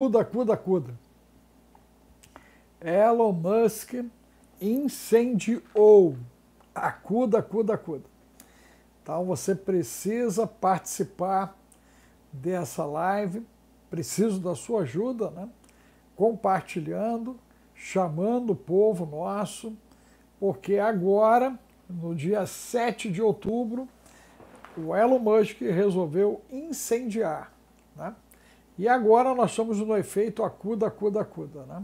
Cuda, cuda, cuda. Elon Musk incendiou. Acuda, ah, acuda, acuda. Então você precisa participar dessa live. Preciso da sua ajuda, né? Compartilhando, chamando o povo nosso, porque agora, no dia 7 de outubro, o Elon Musk resolveu incendiar, né? E agora nós estamos no efeito acuda, acuda, acuda. Né?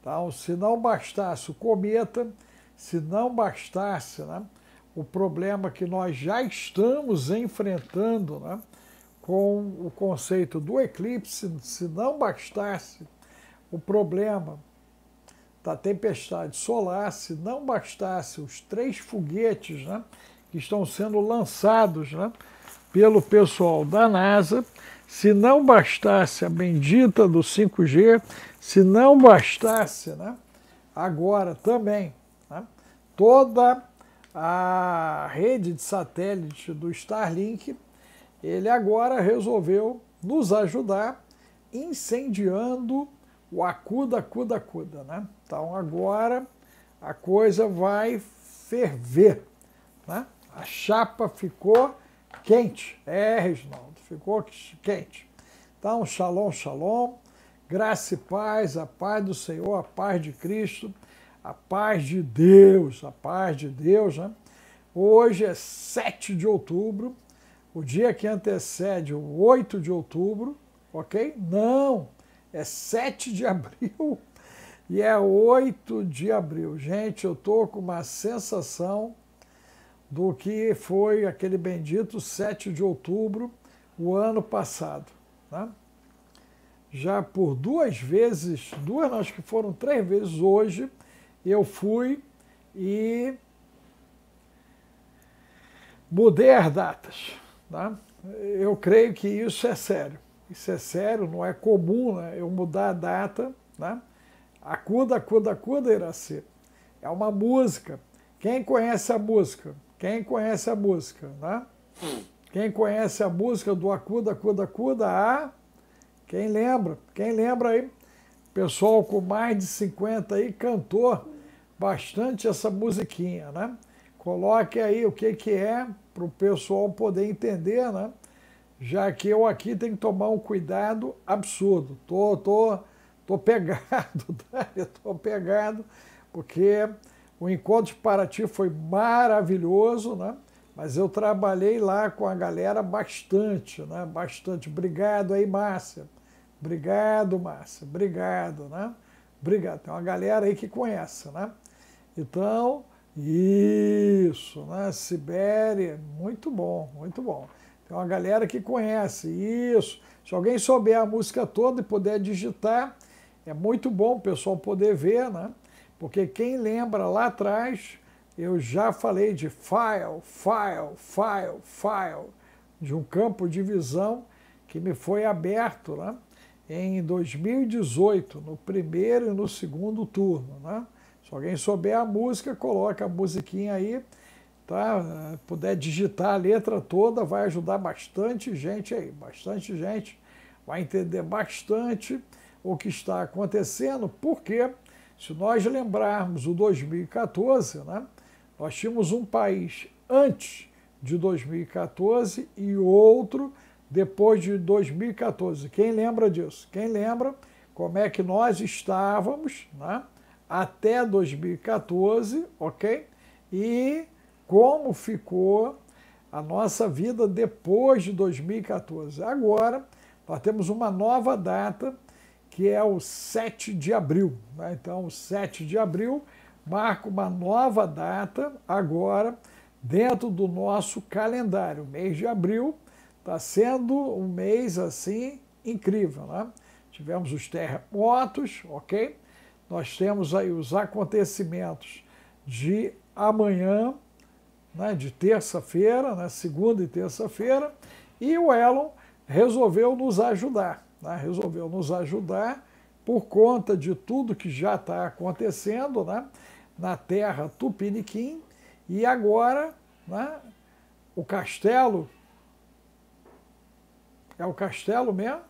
Então, se não bastasse o cometa, se não bastasse né, o problema que nós já estamos enfrentando né, com o conceito do eclipse, se não bastasse o problema da tempestade solar, se não bastasse os três foguetes né, que estão sendo lançados né, pelo pessoal da NASA, se não bastasse a bendita do 5G, se não bastasse né, agora também né, toda a rede de satélite do Starlink, ele agora resolveu nos ajudar incendiando o acuda, acuda, acuda. Né? Então agora a coisa vai ferver. Né? A chapa ficou quente. É, Reginaldo. Ficou quente. Então, shalom, shalom. Graça e paz, a paz do Senhor, a paz de Cristo, a paz de Deus, a paz de Deus, né? Hoje é 7 de outubro, o dia que antecede o 8 de outubro, ok? Não, é 7 de abril e é 8 de abril. Gente, eu estou com uma sensação do que foi aquele bendito 7 de outubro o ano passado. Né? Já por duas vezes, duas acho que foram três vezes hoje, eu fui e mudei as datas. Tá? Eu creio que isso é sério. Isso é sério, não é comum né? eu mudar a data. Né? Acuda, acuda, acuda, Iracê. É uma música. Quem conhece a música? Quem conhece a música? Né? Hum. Quem conhece a música do Acuda, Acuda, Acuda, ah, quem lembra? Quem lembra aí? Pessoal com mais de 50 aí cantou bastante essa musiquinha, né? Coloque aí o que, que é para o pessoal poder entender, né? Já que eu aqui tenho que tomar um cuidado absurdo. Tô, tô, tô pegado, tá? Eu tô pegado, porque o encontro de Paraty foi maravilhoso, né? Mas eu trabalhei lá com a galera bastante, né? Bastante. Obrigado aí, Márcia. Obrigado, Márcia. Obrigado, né? Obrigado. Tem uma galera aí que conhece, né? Então, isso, né? Sibéria, muito bom, muito bom. Tem uma galera que conhece, isso. Se alguém souber a música toda e puder digitar, é muito bom o pessoal poder ver, né? Porque quem lembra lá atrás eu já falei de file, file, file, file, de um campo de visão que me foi aberto né, em 2018, no primeiro e no segundo turno. Né? Se alguém souber a música, coloca a musiquinha aí, tá? puder digitar a letra toda, vai ajudar bastante gente aí, bastante gente vai entender bastante o que está acontecendo, porque se nós lembrarmos o 2014, né, nós tínhamos um país antes de 2014 e outro depois de 2014. Quem lembra disso? Quem lembra como é que nós estávamos né, até 2014, ok? E como ficou a nossa vida depois de 2014. Agora, nós temos uma nova data, que é o 7 de abril. Né? Então, 7 de abril marca uma nova data agora dentro do nosso calendário. mês de abril está sendo um mês assim incrível, né? Tivemos os terremotos, ok? Nós temos aí os acontecimentos de amanhã, né, de terça-feira, né, segunda e terça-feira, e o Elon resolveu nos ajudar, né, resolveu nos ajudar por conta de tudo que já está acontecendo né, na terra tupiniquim, e agora né, o castelo. É o castelo mesmo?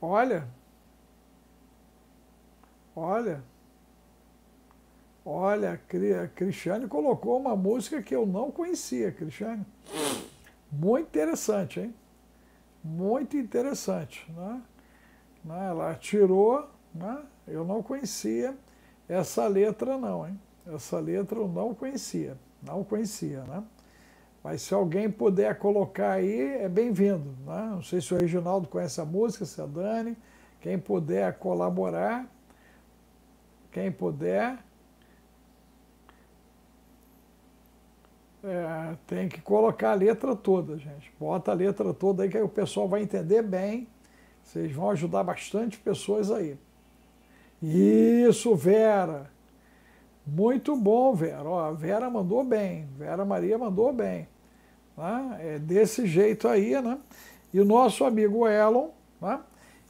Olha. Olha. Olha, a Cristiane colocou uma música que eu não conhecia, Cristiane. Muito interessante, hein? muito interessante. Né? né? Ela tirou, né? eu não conhecia essa letra não, hein? Essa letra eu não conhecia, não conhecia, né? Mas se alguém puder colocar aí, é bem-vindo. Né? Não sei se o Reginaldo conhece a música, se é a Dani, quem puder colaborar, quem puder, É, tem que colocar a letra toda, gente. Bota a letra toda aí que aí o pessoal vai entender bem. Vocês vão ajudar bastante pessoas aí. Isso, Vera. Muito bom, Vera. Ó, Vera mandou bem. Vera Maria mandou bem. Né? É desse jeito aí, né? E o nosso amigo Elon, né?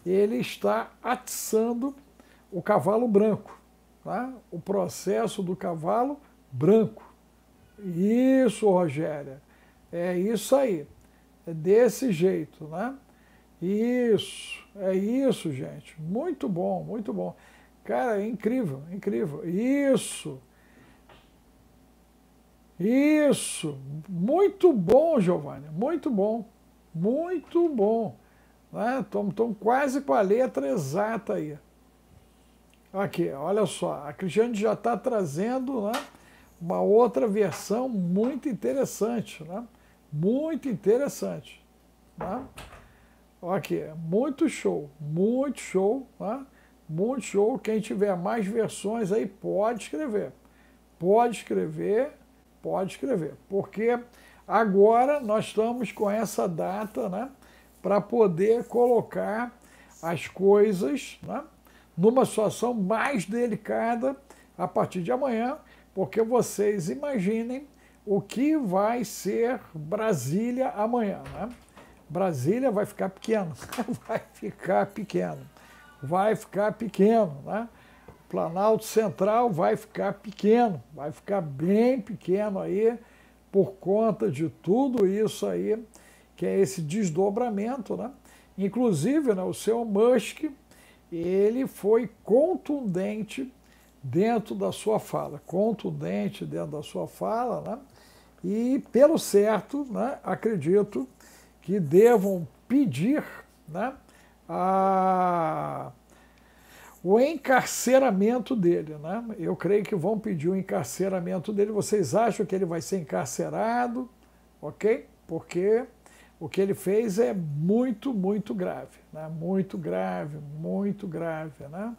ele está atiçando o cavalo branco. Tá? O processo do cavalo branco. Isso, Rogéria. É isso aí. É desse jeito, né? Isso, é isso, gente. Muito bom, muito bom. Cara, é incrível, incrível. Isso. Isso. Muito bom, Giovanni. Muito bom. Muito bom. Estamos né? quase com a letra exata aí. Aqui, olha só. A Cristiane já está trazendo, né? uma outra versão muito interessante, né? Muito interessante, né? Aqui, muito show, muito show, né? Muito show. Quem tiver mais versões aí pode escrever. Pode escrever, pode escrever. Porque agora nós estamos com essa data, né? Para poder colocar as coisas, né? Numa situação mais delicada a partir de amanhã, porque vocês imaginem o que vai ser Brasília amanhã. Né? Brasília vai ficar pequeno, vai ficar pequeno, vai ficar pequeno. Né? Planalto Central vai ficar pequeno, vai ficar bem pequeno aí, por conta de tudo isso aí, que é esse desdobramento. Né? Inclusive, né, o seu Musk, ele foi contundente dentro da sua fala, contundente dentro da sua fala, né? e, pelo certo, né, acredito que devam pedir né, a... o encarceramento dele. Né? Eu creio que vão pedir o encarceramento dele. Vocês acham que ele vai ser encarcerado? Ok? Porque o que ele fez é muito, muito grave. Né? Muito grave, muito grave. Né?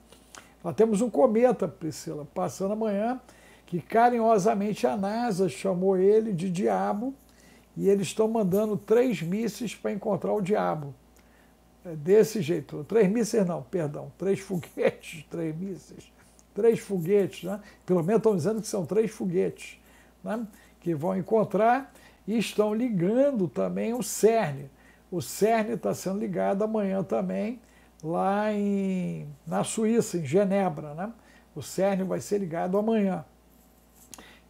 Nós temos um cometa, Priscila, passando amanhã, que carinhosamente a NASA chamou ele de diabo e eles estão mandando três mísseis para encontrar o diabo. É desse jeito. Três mísseis não, perdão. Três foguetes, três mísseis. Três foguetes, né? Pelo menos estão dizendo que são três foguetes, né? Que vão encontrar e estão ligando também o CERN. O CERN está sendo ligado amanhã também lá em, na Suíça, em Genebra. Né? O CERN vai ser ligado amanhã.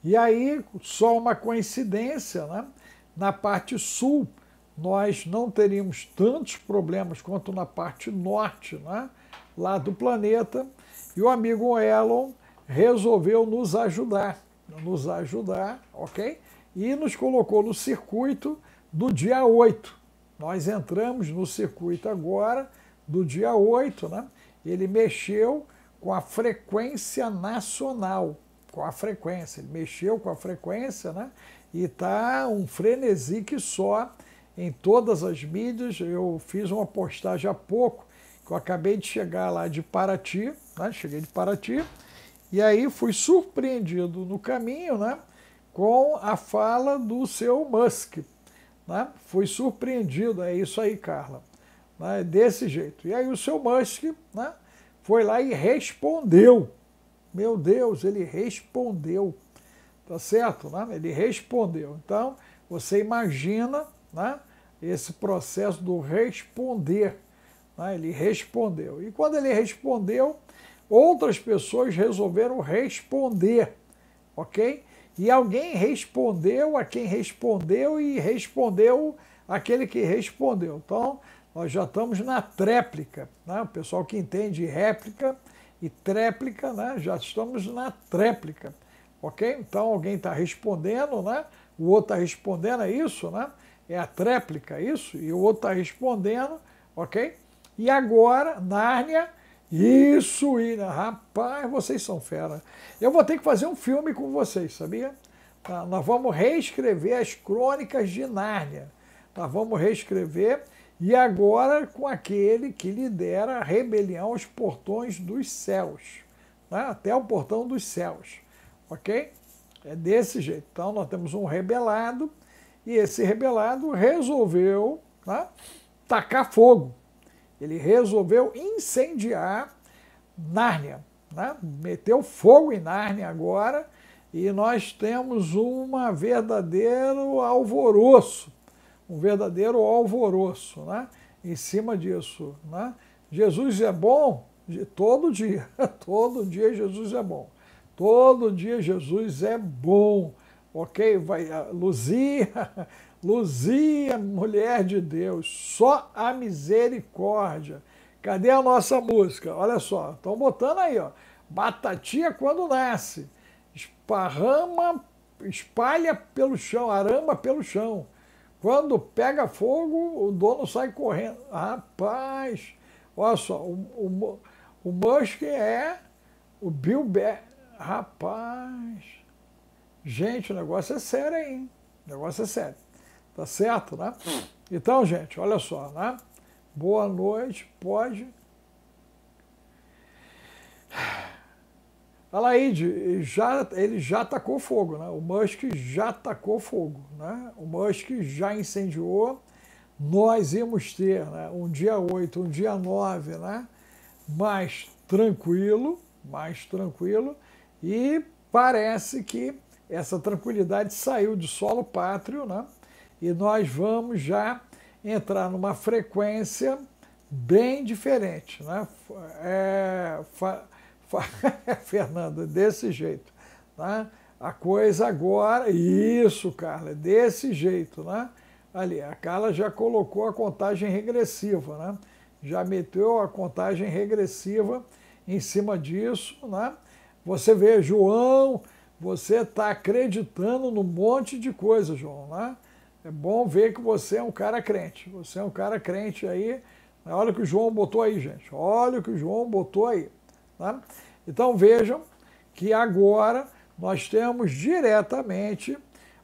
E aí, só uma coincidência, né? na parte sul, nós não teríamos tantos problemas quanto na parte norte, né? lá do planeta. E o amigo Elon resolveu nos ajudar, nos ajudar, ok? E nos colocou no circuito do dia 8. Nós entramos no circuito agora, do dia 8, né? ele mexeu com a frequência nacional, com a frequência, ele mexeu com a frequência, né? E tá um frenesi que só em todas as mídias. Eu fiz uma postagem há pouco, que eu acabei de chegar lá de Paraty, né? Cheguei de Paraty, e aí fui surpreendido no caminho, né? Com a fala do seu Musk, né? Fui surpreendido, é isso aí, Carla né, é desse jeito. E aí o seu Musk né, foi lá e respondeu. Meu Deus, ele respondeu. Tá certo? Né? Ele respondeu. Então, você imagina né, esse processo do responder. Né? Ele respondeu. E quando ele respondeu, outras pessoas resolveram responder. Ok? E alguém respondeu a quem respondeu e respondeu aquele que respondeu. Então, nós já estamos na tréplica, né? o pessoal que entende réplica e tréplica, né? já estamos na tréplica, ok? Então alguém está respondendo, né? o outro está respondendo, é isso, né? é a tréplica, é isso, e o outro está respondendo, ok? E agora, Nárnia, isso, Ina, rapaz, vocês são fera. Eu vou ter que fazer um filme com vocês, sabia? Tá, nós vamos reescrever as crônicas de Nárnia. Tá, vamos reescrever e agora com aquele que lidera a rebelião aos portões dos céus, né? até o portão dos céus, ok? É desse jeito. Então nós temos um rebelado e esse rebelado resolveu né, tacar fogo. Ele resolveu incendiar Nárnia, né? meteu fogo em Nárnia agora e nós temos um verdadeiro alvoroço um verdadeiro alvoroço né, em cima disso. Né? Jesus é bom todo dia, todo dia Jesus é bom. Todo dia Jesus é bom, ok? Vai, Luzia, Luzia, mulher de Deus, só a misericórdia. Cadê a nossa música? Olha só, estão botando aí, ó. Batatia quando nasce, esparrama, espalha pelo chão, arama pelo chão quando pega fogo, o dono sai correndo. Rapaz, olha só, o, o, o Musk é o Bill Be Rapaz, gente, o negócio é sério, hein? O negócio é sério. Tá certo, né? Então, gente, olha só, né? Boa noite, pode. Alaide, já, ele já atacou fogo, né? O Musk já atacou fogo, né? O Musk já incendiou. Nós íamos ter né, um dia 8, um dia 9, né? Mais tranquilo, mais tranquilo. E parece que essa tranquilidade saiu de solo pátrio, né? E nós vamos já entrar numa frequência bem diferente, né? É, Fernando, desse jeito. tá? A coisa agora, isso, Carla, é desse jeito, né? Ali, a Carla já colocou a contagem regressiva, né? Já meteu a contagem regressiva em cima disso, né? Você vê, João, você está acreditando num monte de coisa, João, né? É bom ver que você é um cara crente. Você é um cara crente aí. Olha o que o João botou aí, gente. Olha o que o João botou aí. Né? Então vejam que agora nós temos diretamente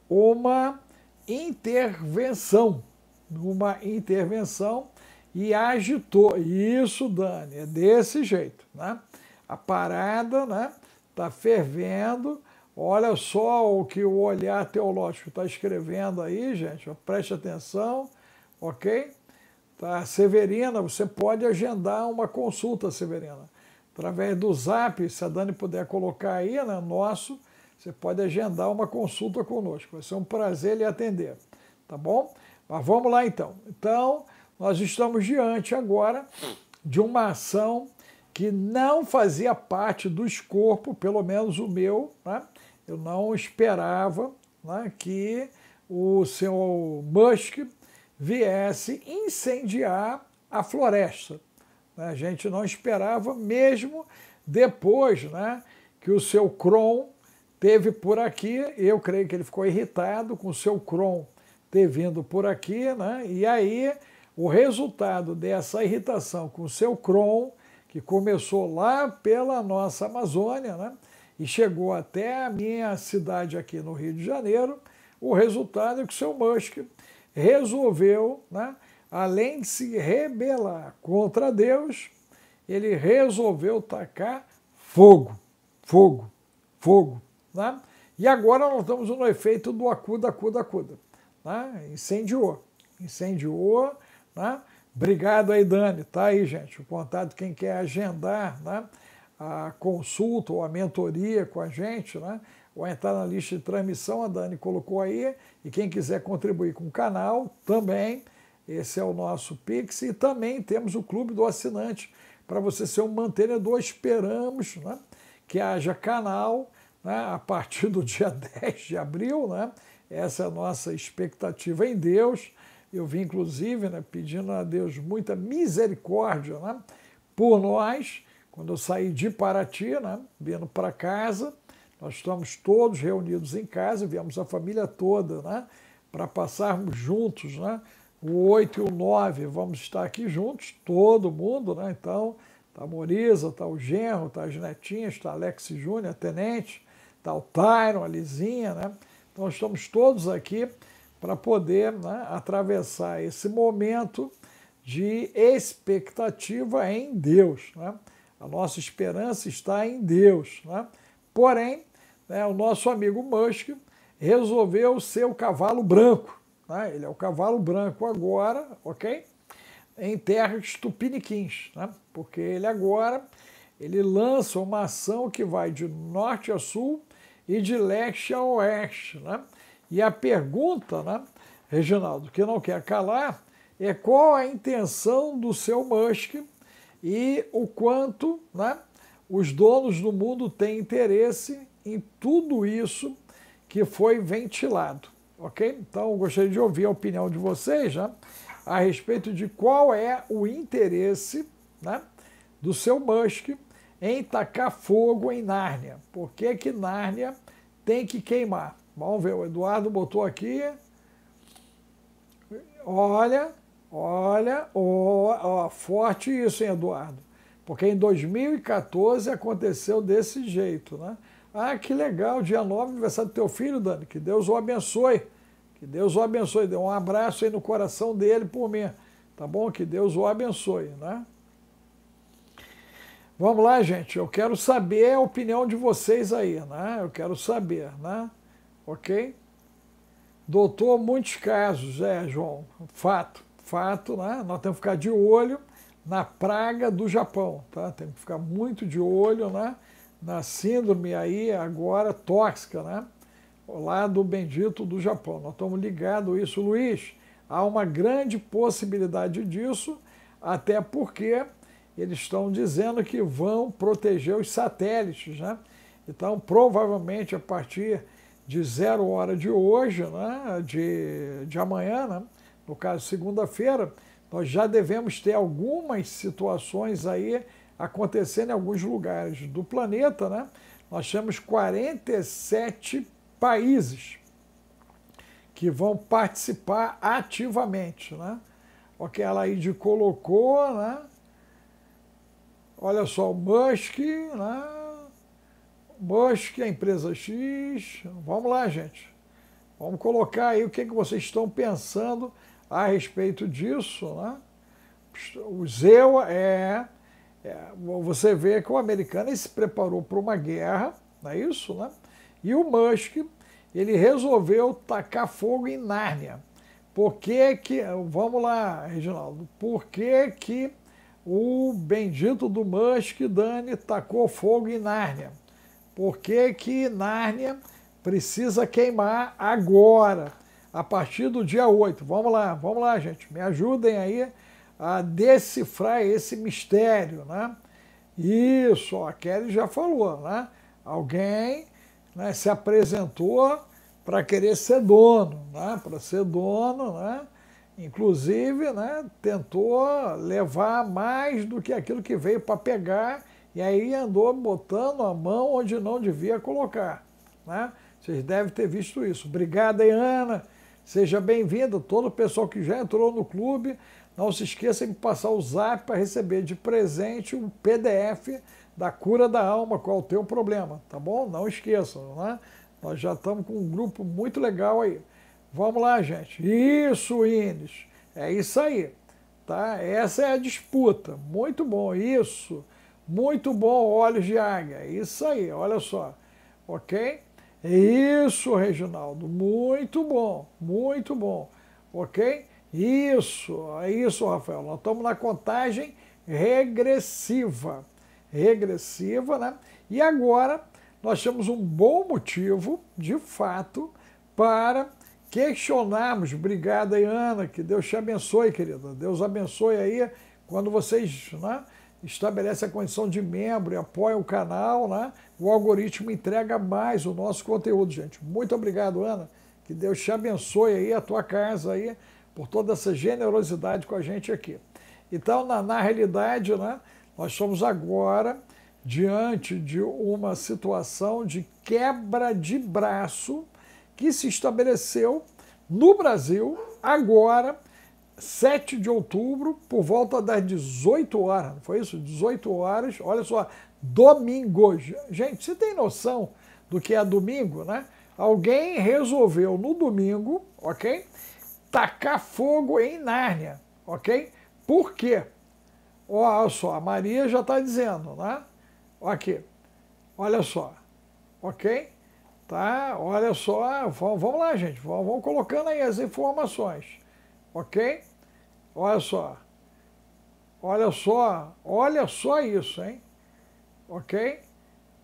uma intervenção, uma intervenção e agitou. Isso, Dani, é desse jeito, né? A parada, né? Tá fervendo. Olha só o que o olhar teológico está escrevendo aí, gente. Preste atenção, ok? Tá, Severina, você pode agendar uma consulta, Severina através do zap, se a Dani puder colocar aí, né, nosso, você pode agendar uma consulta conosco. Vai ser um prazer lhe atender, tá bom? Mas vamos lá então. Então, nós estamos diante agora de uma ação que não fazia parte do escopo, pelo menos o meu, né? Eu não esperava né, que o senhor Musk viesse incendiar a floresta. Né? A gente não esperava, mesmo depois né, que o seu Kron teve por aqui. Eu creio que ele ficou irritado com o seu Kron ter vindo por aqui. Né, e aí, o resultado dessa irritação com o seu Kron, que começou lá pela nossa Amazônia né, e chegou até a minha cidade aqui no Rio de Janeiro, o resultado é que o seu Musk resolveu. Né, além de se rebelar contra Deus, ele resolveu tacar fogo, fogo, fogo. Né? E agora nós estamos no efeito do acuda, acuda, acuda. Né? Incendiou, incendiou. Né? Obrigado aí, Dani. Tá aí, gente, o contato, quem quer agendar né? a consulta ou a mentoria com a gente, né? ou entrar na lista de transmissão, a Dani colocou aí, e quem quiser contribuir com o canal também, esse é o nosso Pix. E também temos o Clube do Assinante. Para você ser um mantenedor, esperamos né, que haja canal né, a partir do dia 10 de abril. Né? Essa é a nossa expectativa em Deus. Eu vim, inclusive, né, pedindo a Deus muita misericórdia né, por nós. Quando eu saí de Paraty, né, vindo para casa, nós estamos todos reunidos em casa, viemos a família toda né, para passarmos juntos. Né, o 8 e o 9 vamos estar aqui juntos, todo mundo, né? Então, tá a Morisa, tá o Genro, tá as netinhas, tá Alex Júnior, a Tenente, tá o Tyron, a Lizinha, né? Então, estamos todos aqui para poder né, atravessar esse momento de expectativa em Deus, né? A nossa esperança está em Deus, né? Porém, né, o nosso amigo Musk resolveu ser o cavalo branco, né? Ele é o cavalo branco agora, ok? Em terras tupiniquins, né? porque ele agora ele lança uma ação que vai de norte a sul e de leste a oeste. Né? E a pergunta, né, Reginaldo, que não quer calar, é qual a intenção do seu Musk e o quanto né, os donos do mundo têm interesse em tudo isso que foi ventilado ok? Então, gostaria de ouvir a opinião de vocês né, a respeito de qual é o interesse né, do seu Musk em tacar fogo em Nárnia. Por que, que Nárnia tem que queimar? Vamos ver, o Eduardo botou aqui. Olha, olha, ó, ó, forte isso, hein, Eduardo? Porque em 2014 aconteceu desse jeito, né? Ah, que legal, dia 9, aniversário do teu filho, Dani, que Deus o abençoe. Que Deus o abençoe. Dê um abraço aí no coração dele por mim. Tá bom? Que Deus o abençoe, né? Vamos lá, gente. Eu quero saber a opinião de vocês aí, né? Eu quero saber, né? Ok? Doutor, muitos casos, é, João. Fato, fato, né? Nós temos que ficar de olho na praga do Japão, tá? Temos que ficar muito de olho, né? Na síndrome aí agora tóxica, né? lá do bendito do Japão. Nós estamos ligados a isso, Luiz. Há uma grande possibilidade disso, até porque eles estão dizendo que vão proteger os satélites, né? Então, provavelmente a partir de zero hora de hoje, né? de, de amanhã, né? no caso segunda-feira, nós já devemos ter algumas situações aí acontecendo em alguns lugares do planeta, né? Nós temos 47 países que vão participar ativamente, né? O que ela aí colocou, né? Olha só, o Musk, né? Musk, a empresa X. Vamos lá, gente. Vamos colocar aí o que, é que vocês estão pensando a respeito disso, né? O ZEUA é, é Você vê que o americano se preparou para uma guerra, não é isso, né? E o Musk, ele resolveu tacar fogo em Nárnia. Por que que, vamos lá, Reginaldo, por que que o bendito do Musk, Dani, tacou fogo em Nárnia? Por que que Nárnia precisa queimar agora, a partir do dia 8? Vamos lá, vamos lá, gente, me ajudem aí a decifrar esse mistério, né? Isso, a Kelly já falou, né? Alguém né, se apresentou para querer ser dono, né, para ser dono, né, inclusive né, tentou levar mais do que aquilo que veio para pegar e aí andou botando a mão onde não devia colocar. Né? Vocês devem ter visto isso. Obrigada, Ana. Seja bem-vinda. Todo o pessoal que já entrou no clube, não se esqueça de passar o zap para receber de presente um PDF da cura da alma, qual é o teu problema, tá bom? Não esqueçam, né? Nós já estamos com um grupo muito legal aí. Vamos lá, gente. Isso, Ines. É isso aí, tá? Essa é a disputa. Muito bom, isso. Muito bom, olhos de águia. É isso aí, olha só. Ok? Isso, Reginaldo. Muito bom, muito bom. Ok? Isso, é isso, Rafael. Nós estamos na contagem regressiva regressiva, né? E agora nós temos um bom motivo, de fato, para questionarmos. Obrigada, Ana, que Deus te abençoe, querida. Deus abençoe aí quando vocês né, estabelecem a condição de membro e apoiam o canal, né? O algoritmo entrega mais o nosso conteúdo, gente. Muito obrigado, Ana. Que Deus te abençoe aí, a tua casa aí, por toda essa generosidade com a gente aqui. Então, na, na realidade, né? Nós estamos agora diante de uma situação de quebra de braço que se estabeleceu no Brasil agora, 7 de outubro, por volta das 18 horas. Foi isso? 18 horas. Olha só, domingo. Gente, você tem noção do que é domingo, né? Alguém resolveu no domingo, ok? Tacar fogo em Nárnia, ok? Por quê? Olha só, a Maria já está dizendo, né? Aqui, olha só, ok? Tá? Olha só, vamos lá, gente, vamos colocando aí as informações, ok? Olha só, olha só, olha só isso, hein? Ok?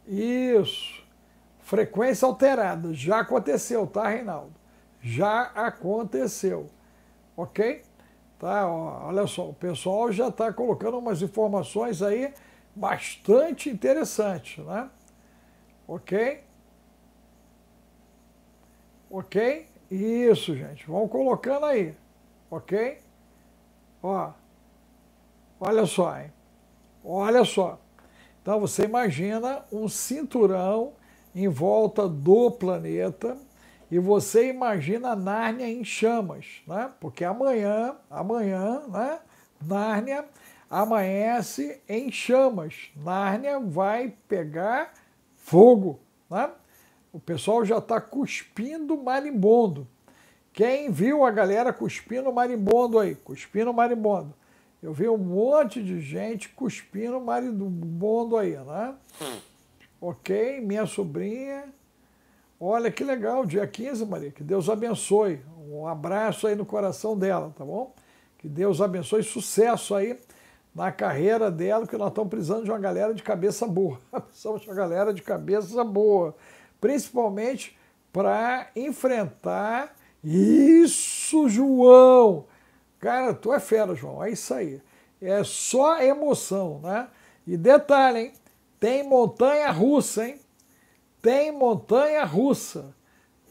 Isso. Frequência alterada. Já aconteceu, tá, Reinaldo? Já aconteceu. Ok? Tá? Olha só, o pessoal já está colocando umas informações aí bastante interessantes, né? Ok? Ok? Isso, gente. Vão colocando aí. Ok? Ó. Olha só, hein? Olha só. Então você imagina um cinturão em volta do planeta e você imagina Nárnia em chamas, né? Porque amanhã, amanhã, né? Nárnia amanhece em chamas. Nárnia vai pegar fogo, né? O pessoal já está cuspindo marimbondo. Quem viu a galera cuspindo marimbondo aí? Cuspindo marimbondo. Eu vi um monte de gente cuspindo marimbondo aí, né? Hum. Ok, minha sobrinha Olha que legal, dia 15, Maria. Que Deus abençoe. Um abraço aí no coração dela, tá bom? Que Deus abençoe. Sucesso aí na carreira dela, porque nós estamos precisando de uma galera de cabeça boa. Precisamos de uma galera de cabeça boa. Principalmente para enfrentar isso, João! Cara, tu é fera, João. É isso aí. É só emoção, né? E detalhe, hein? Tem montanha russa, hein? tem montanha russa,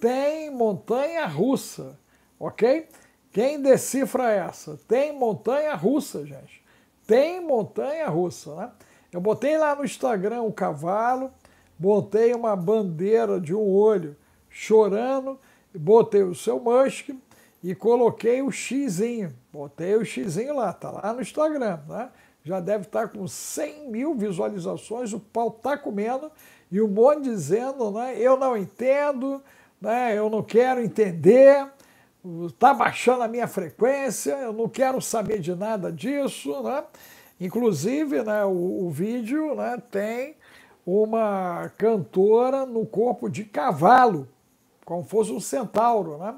tem montanha russa, ok? Quem decifra essa? Tem montanha russa, gente. Tem montanha russa, né? Eu botei lá no Instagram o cavalo, botei uma bandeira de um olho chorando, botei o seu Musk e coloquei o xizinho. Botei o xizinho lá, tá lá no Instagram, né? Já deve estar tá com 100 mil visualizações, o pau tá comendo e um monte dizendo, né, eu não entendo, né, eu não quero entender, está baixando a minha frequência, eu não quero saber de nada disso. Né? Inclusive, né, o, o vídeo né, tem uma cantora no corpo de cavalo, como fosse um centauro, né?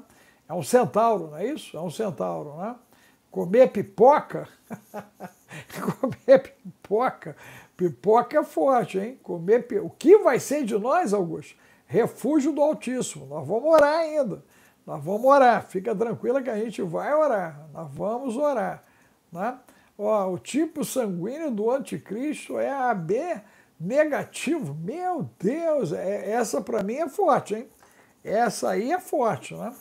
É um centauro, não é isso? É um centauro, né? Comer pipoca? Comer pipoca Pipoca é forte, hein? Comer O que vai ser de nós, Augusto? Refúgio do Altíssimo. Nós vamos orar ainda. Nós vamos orar. Fica tranquila que a gente vai orar. Nós vamos orar. Né? Ó, o tipo sanguíneo do anticristo é AB negativo. Meu Deus, é, é essa para mim é forte, hein? Essa aí é forte, né?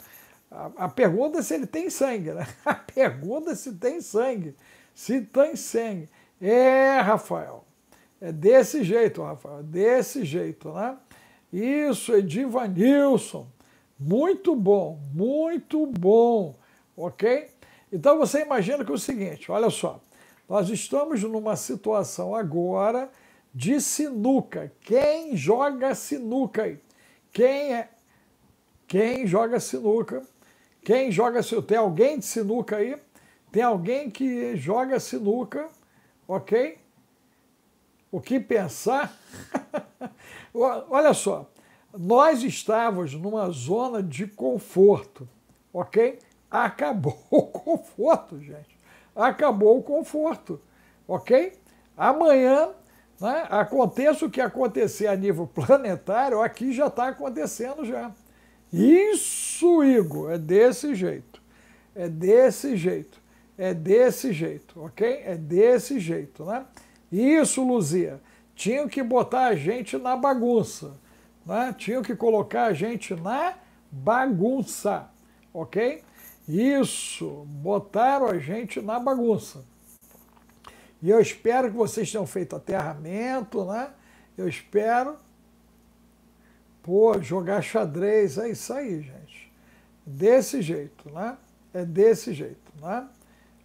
A, a pergunta é se ele tem sangue, né? A pergunta é se tem sangue. Se tem sangue. É, Rafael. É desse jeito, Rafael, é desse jeito, né? Isso, Edivanilson. Muito bom, muito bom, ok? Então você imagina que é o seguinte, olha só. Nós estamos numa situação agora de sinuca. Quem joga sinuca aí? Quem é? Quem joga sinuca? Quem joga sinuca? Tem alguém de sinuca aí? Tem alguém que joga sinuca, ok? o que pensar. Olha só, nós estávamos numa zona de conforto, ok? Acabou o conforto, gente. Acabou o conforto, ok? Amanhã, né, aconteça o que acontecer a nível planetário, aqui já está acontecendo já. Isso, Igor, é desse jeito. É desse jeito. É desse jeito, ok? É desse jeito, né? Isso, Luzia. Tinham que botar a gente na bagunça. Né? Tinham que colocar a gente na bagunça. Ok? Isso. Botaram a gente na bagunça. E eu espero que vocês tenham feito aterramento, né? Eu espero. Pô, jogar xadrez, é isso aí, gente. Desse jeito, né? É desse jeito, né?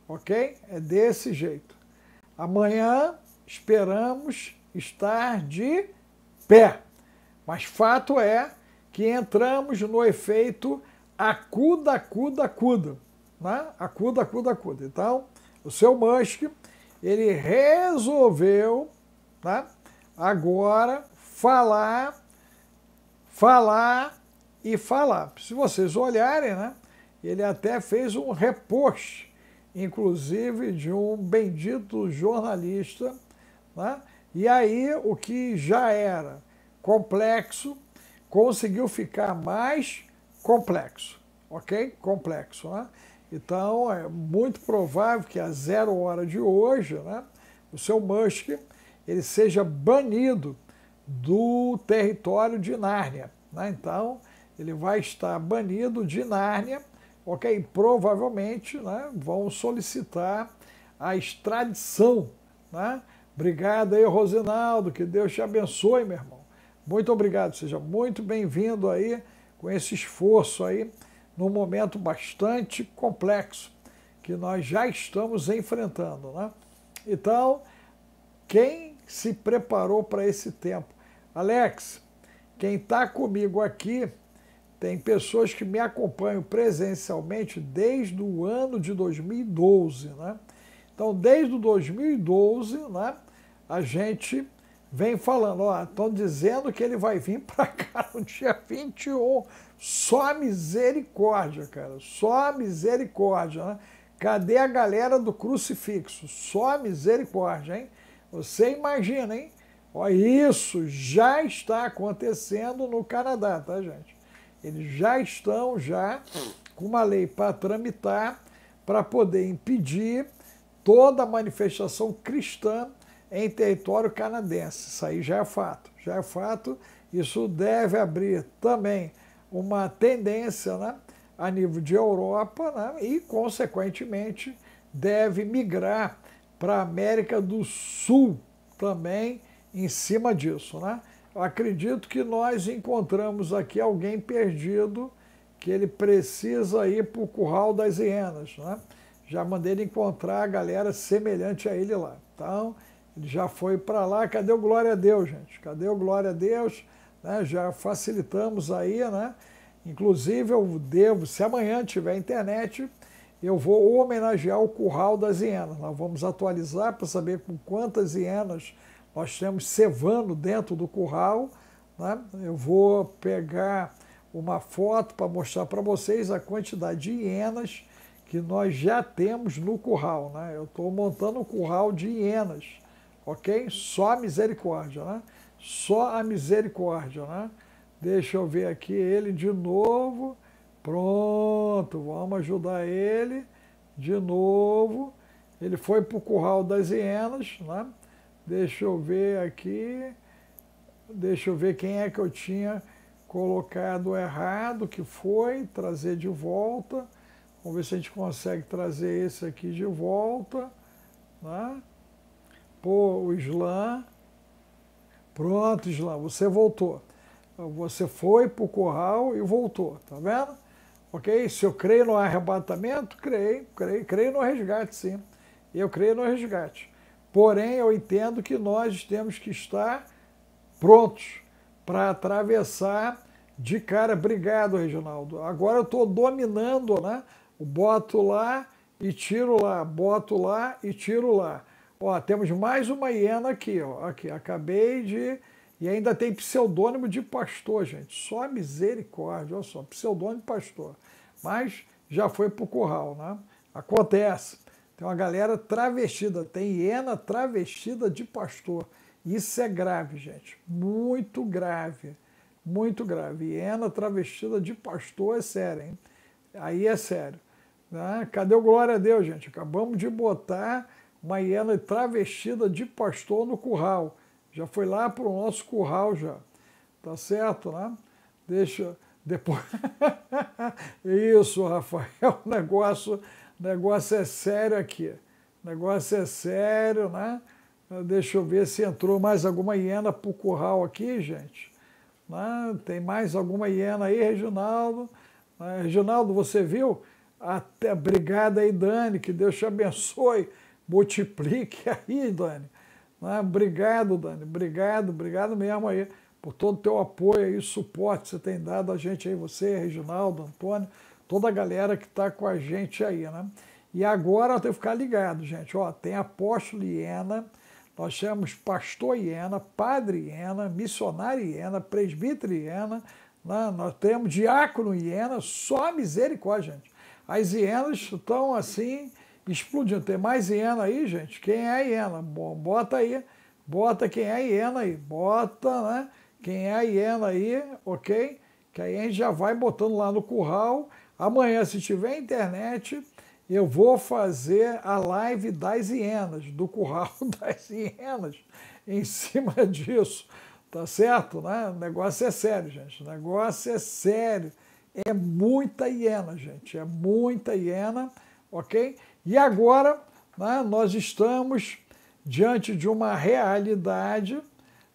Ok? É desse jeito. Amanhã esperamos estar de pé. Mas fato é que entramos no efeito acuda, acuda, acuda. Né? Acuda, acuda, acuda. Então, o seu Musk, ele resolveu né, agora falar, falar e falar. Se vocês olharem, né, ele até fez um repost, inclusive de um bendito jornalista né? E aí o que já era complexo conseguiu ficar mais complexo, ok? Complexo, né? Então é muito provável que a zero hora de hoje, né, o seu Musk ele seja banido do território de Nárnia, né? Então ele vai estar banido de Nárnia, ok? provavelmente, né, vão solicitar a extradição, né? Obrigado aí, Rosinaldo, que Deus te abençoe, meu irmão. Muito obrigado, seja muito bem-vindo aí com esse esforço aí, num momento bastante complexo que nós já estamos enfrentando, né? Então, quem se preparou para esse tempo? Alex, quem está comigo aqui tem pessoas que me acompanham presencialmente desde o ano de 2012, né? Então, desde 2012, né? a gente vem falando, estão dizendo que ele vai vir para cá no dia 21. Só misericórdia, cara, só misericórdia, né? Cadê a galera do crucifixo? Só misericórdia, hein? Você imagina, hein? Ó, isso já está acontecendo no Canadá, tá, gente? Eles já estão já com uma lei para tramitar para poder impedir toda manifestação cristã em território canadense. Isso aí já é fato, já é fato. Isso deve abrir também uma tendência né, a nível de Europa né, e, consequentemente, deve migrar para a América do Sul também em cima disso. Né? Eu acredito que nós encontramos aqui alguém perdido que ele precisa ir para o curral das hienas. Né? Já mandei ele encontrar a galera semelhante a ele lá. Então, ele já foi para lá, cadê o glória a Deus, gente? Cadê o glória a Deus? Né? Já facilitamos aí, né? Inclusive, eu devo, se amanhã tiver internet, eu vou homenagear o curral das hienas. Nós vamos atualizar para saber com quantas hienas nós temos cevando dentro do curral. Né? Eu vou pegar uma foto para mostrar para vocês a quantidade de hienas que nós já temos no curral. Né? Eu estou montando um curral de hienas ok? Só a misericórdia, né? Só a misericórdia, né? Deixa eu ver aqui ele de novo. Pronto, vamos ajudar ele de novo. Ele foi para o curral das hienas, né? Deixa eu ver aqui. Deixa eu ver quem é que eu tinha colocado errado, que foi trazer de volta. Vamos ver se a gente consegue trazer esse aqui de volta, né? Pô, o Islã, pronto, Islã, você voltou. Você foi para o curral e voltou, tá vendo? Ok? Se eu creio no arrebatamento, creio, creio, creio no resgate, sim. Eu creio no resgate. Porém, eu entendo que nós temos que estar prontos para atravessar de cara. Obrigado, Reginaldo. Agora eu estou dominando, né? Boto lá e tiro lá, boto lá e tiro lá. Ó, temos mais uma hiena aqui, ó. Aqui, acabei de... E ainda tem pseudônimo de pastor, gente. Só misericórdia, olha só. Pseudônimo de pastor. Mas já foi pro curral, né? Acontece. Tem uma galera travestida. Tem hiena travestida de pastor. Isso é grave, gente. Muito grave. Muito grave. Hiena travestida de pastor é sério, hein? Aí é sério. Né? Cadê o glória a Deus, gente? Acabamos de botar uma hiena travestida de pastor no curral. Já foi lá para o nosso curral já. Tá certo, né? Deixa depois. Isso, Rafael, o negócio, negócio é sério aqui. O negócio é sério, né? Deixa eu ver se entrou mais alguma hiena para o curral aqui, gente. Né? Tem mais alguma hiena aí, Reginaldo? Né? Reginaldo, você viu? Até obrigado aí, Dani, que Deus te abençoe multiplique aí, Dani. Né? Obrigado, Dani. Obrigado, obrigado mesmo aí por todo o teu apoio e suporte que você tem dado a gente aí, você, Reginaldo, Antônio, toda a galera que está com a gente aí, né? E agora tem que ficar ligado, gente. Ó, tem apóstolo Iena, nós temos pastor Iena, padre Iena, missionário Iena, presbítero Iena, né? nós temos diácono Iena, só misericórdia, gente. As hienas estão assim explodindo. Tem mais hiena aí, gente? Quem é a hiena? Bota aí, bota quem é a hiena aí, bota, né? Quem é a hiena aí, ok? Que aí a gente já vai botando lá no curral. Amanhã, se tiver internet, eu vou fazer a live das hienas, do curral das hienas, em cima disso, tá certo? Né? O negócio é sério, gente. O negócio é sério. É muita hiena, gente. É muita hiena, ok? E agora né, nós estamos diante de uma realidade.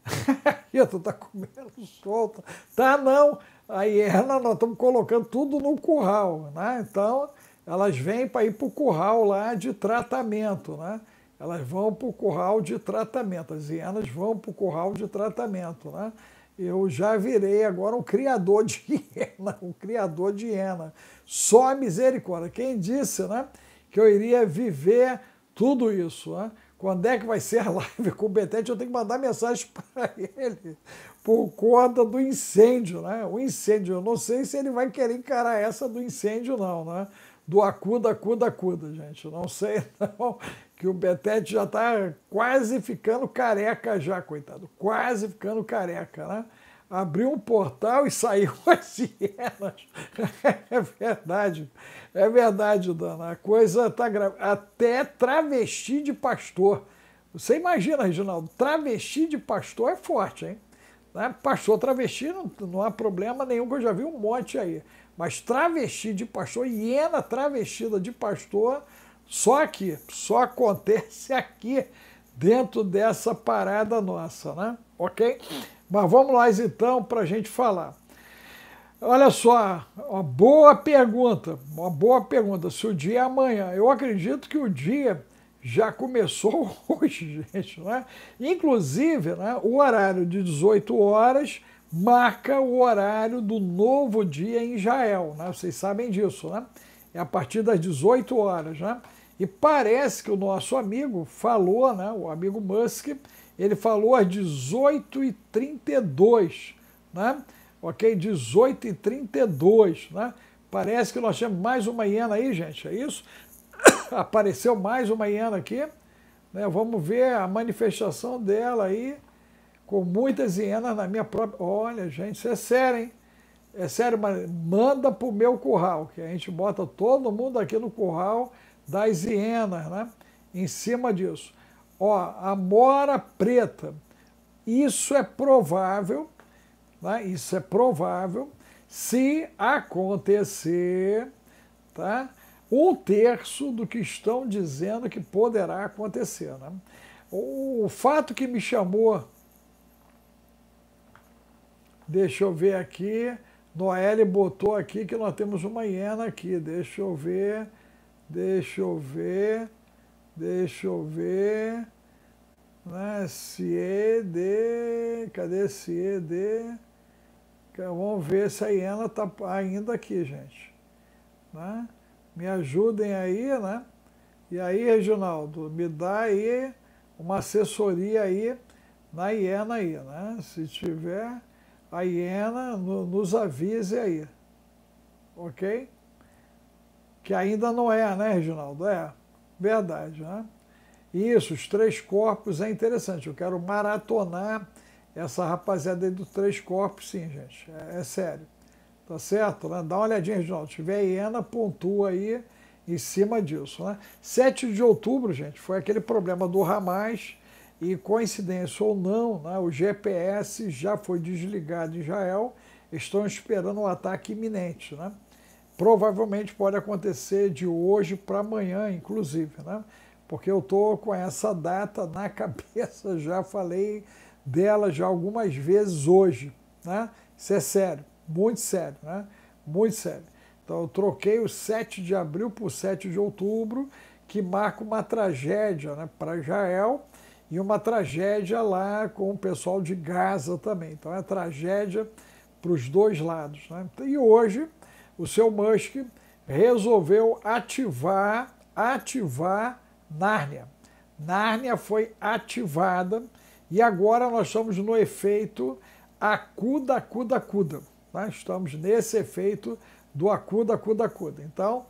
Eita, tá comendo solta. Tá não. A hiena, nós estamos colocando tudo no curral, né? Então, elas vêm para ir para o curral lá de tratamento, né? Elas vão para o curral de tratamento. As hienas vão para o curral de tratamento, né? Eu já virei agora um criador de hiena, um criador de hiena. Só a misericórdia. Quem disse, né? que eu iria viver tudo isso. Né? Quando é que vai ser a live com o Betete? Eu tenho que mandar mensagem para ele por conta do incêndio, né? O incêndio, eu não sei se ele vai querer encarar essa do incêndio não, né? Do acuda, acuda, acuda, gente. Eu não sei não que o Betete já está quase ficando careca já, coitado. Quase ficando careca, né? abriu um portal e saiu as hienas. é verdade, é verdade, Dana. A coisa está grave. Até travesti de pastor. Você imagina, Reginaldo, travesti de pastor é forte, hein? Né? Pastor travesti não, não há problema nenhum, que eu já vi um monte aí. Mas travesti de pastor, hiena travestida de pastor, só aqui, só acontece aqui, dentro dessa parada nossa, né? Ok? Mas vamos lá então para a gente falar. Olha só, uma boa pergunta, uma boa pergunta. Se o dia é amanhã, eu acredito que o dia já começou hoje, gente, né? Inclusive, né, o horário de 18 horas marca o horário do novo dia em Israel, né? Vocês sabem disso, né? É a partir das 18 horas, né? E parece que o nosso amigo falou, né, o amigo Musk, ele falou às 18h32, né? Ok? 18h32, né? Parece que nós temos mais uma hiena aí, gente, é isso? Apareceu mais uma hiena aqui. Né? Vamos ver a manifestação dela aí, com muitas hienas na minha própria... Olha, gente, isso é sério, hein? É sério, mas manda pro meu curral, que a gente bota todo mundo aqui no curral das hienas, né? Em cima disso. Ó, a mora preta, isso é provável, né? isso é provável se acontecer tá? um terço do que estão dizendo que poderá acontecer. Né? O fato que me chamou, deixa eu ver aqui, Noelle botou aqui que nós temos uma hiena aqui, deixa eu ver, deixa eu ver. Deixa eu ver. Né? CE Cadê CE Vamos ver se a hiena está ainda aqui, gente. Né? Me ajudem aí, né? E aí, Reginaldo, me dá aí uma assessoria aí na hiena aí, né? Se tiver a hiena, no, nos avise aí, ok? Que ainda não é, né, Reginaldo? É. Verdade, né? Isso, os três corpos é interessante. Eu quero maratonar essa rapaziada aí dos três corpos, sim, gente. É, é sério. Tá certo? Né? Dá uma olhadinha, Reginaldo. Se tiver hiena, pontua aí em cima disso. Né? 7 de outubro, gente, foi aquele problema do Hamas e, coincidência ou não, né, o GPS já foi desligado em Israel. Estão esperando um ataque iminente, né? provavelmente pode acontecer de hoje para amanhã, inclusive, né? Porque eu estou com essa data na cabeça, já falei dela já algumas vezes hoje, né? Isso é sério, muito sério, né? Muito sério. Então eu troquei o 7 de abril por 7 de outubro, que marca uma tragédia né, para Israel e uma tragédia lá com o pessoal de Gaza também. Então é tragédia para os dois lados. Né? E hoje o seu Musk resolveu ativar, ativar Nárnia. Nárnia foi ativada e agora nós estamos no efeito acuda, acuda, acuda. Nós né? estamos nesse efeito do acuda, acuda, acuda. Então,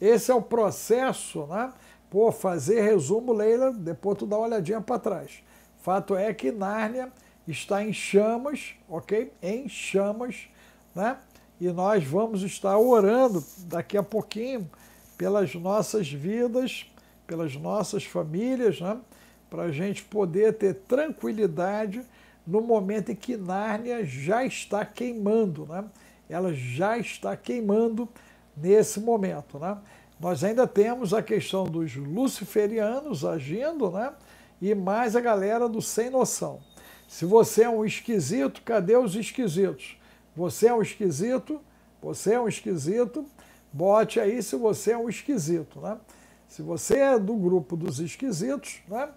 esse é o processo, né? Pô, fazer resumo, Leila, depois tu dá uma olhadinha para trás. Fato é que Nárnia está em chamas, ok? Em chamas, né? e nós vamos estar orando daqui a pouquinho pelas nossas vidas, pelas nossas famílias, né? para a gente poder ter tranquilidade no momento em que Nárnia já está queimando, né? ela já está queimando nesse momento. Né? Nós ainda temos a questão dos luciferianos agindo, né? e mais a galera do sem noção. Se você é um esquisito, cadê os esquisitos? Você é um esquisito, você é um esquisito, bote aí se você é um esquisito, né? Se você é do grupo dos esquisitos, né?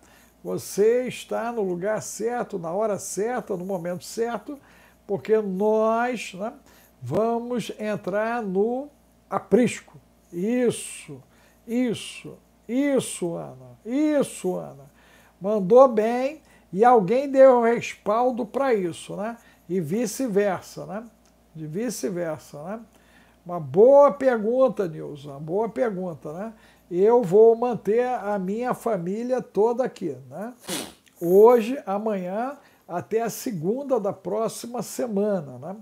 Você está no lugar certo, na hora certa, no momento certo, porque nós né, vamos entrar no aprisco. Isso, isso, isso, Ana, isso, Ana. Mandou bem e alguém deu respaldo para isso, né? e vice-versa, né? De vice-versa, né? Uma boa pergunta, Nilson, uma boa pergunta, né? Eu vou manter a minha família toda aqui, né? Hoje, amanhã, até a segunda da próxima semana, né?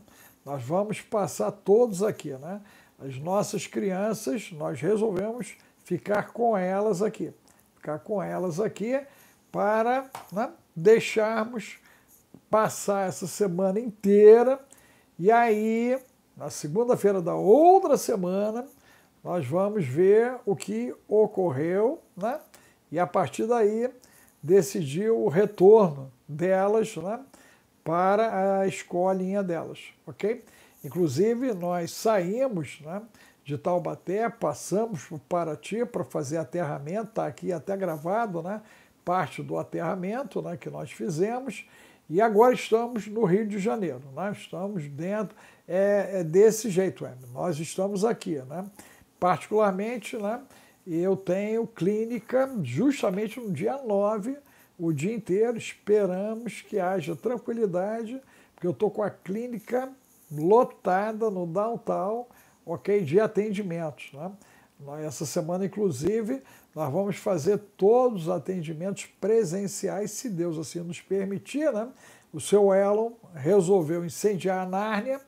Nós vamos passar todos aqui, né? As nossas crianças, nós resolvemos ficar com elas aqui, ficar com elas aqui para né, deixarmos passar essa semana inteira e aí, na segunda-feira da outra semana, nós vamos ver o que ocorreu, né? E a partir daí decidir o retorno delas, né? Para a escolinha delas, ok? Inclusive, nós saímos, né? de Taubaté, passamos para Paraty para fazer aterramento, está aqui até gravado, né? Parte do aterramento né, que nós fizemos. E agora estamos no Rio de Janeiro, né? estamos dentro é, é desse jeito, é. nós estamos aqui. Né? Particularmente, né, eu tenho clínica justamente no dia 9, o dia inteiro, esperamos que haja tranquilidade, porque eu estou com a clínica lotada no downtown, ok, de atendimentos. Né? Essa semana, inclusive, nós vamos fazer todos os atendimentos presenciais, se Deus assim nos permitir, né? O seu Elon resolveu incendiar a Nárnia,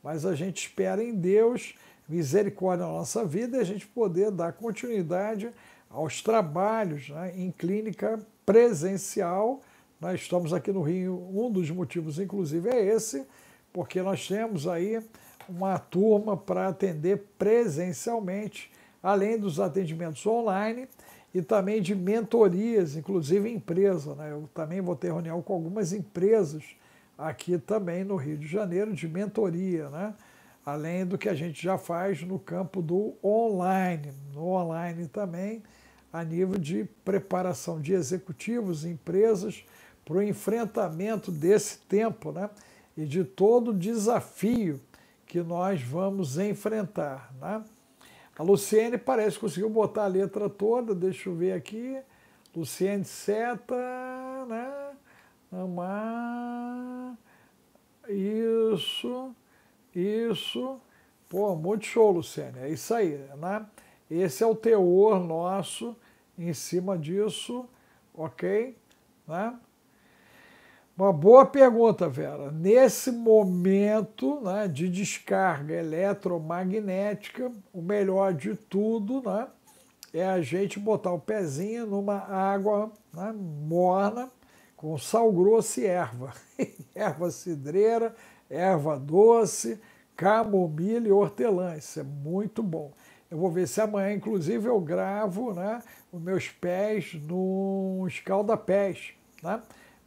mas a gente espera em Deus misericórdia na nossa vida e a gente poder dar continuidade aos trabalhos né, em clínica presencial. Nós estamos aqui no Rio, um dos motivos, inclusive, é esse, porque nós temos aí uma turma para atender presencialmente além dos atendimentos online e também de mentorias, inclusive empresa. Né? Eu também vou ter reunião com algumas empresas aqui também no Rio de Janeiro de mentoria, né? além do que a gente já faz no campo do online, no online também, a nível de preparação de executivos, empresas, para o enfrentamento desse tempo né? e de todo o desafio que nós vamos enfrentar. Né? A Luciene parece que conseguiu botar a letra toda, deixa eu ver aqui. Luciene Seta, né? Amar. Isso, isso. Pô, muito show, Luciene. É isso aí, né? Esse é o teor nosso em cima disso, ok? Né? Uma boa pergunta, Vera. Nesse momento né, de descarga eletromagnética, o melhor de tudo né, é a gente botar o pezinho numa água né, morna com sal grosso e erva. erva cidreira, erva doce, camomila e hortelã. Isso é muito bom. Eu vou ver se amanhã, inclusive, eu gravo né, os meus pés num escalda-pés. Né?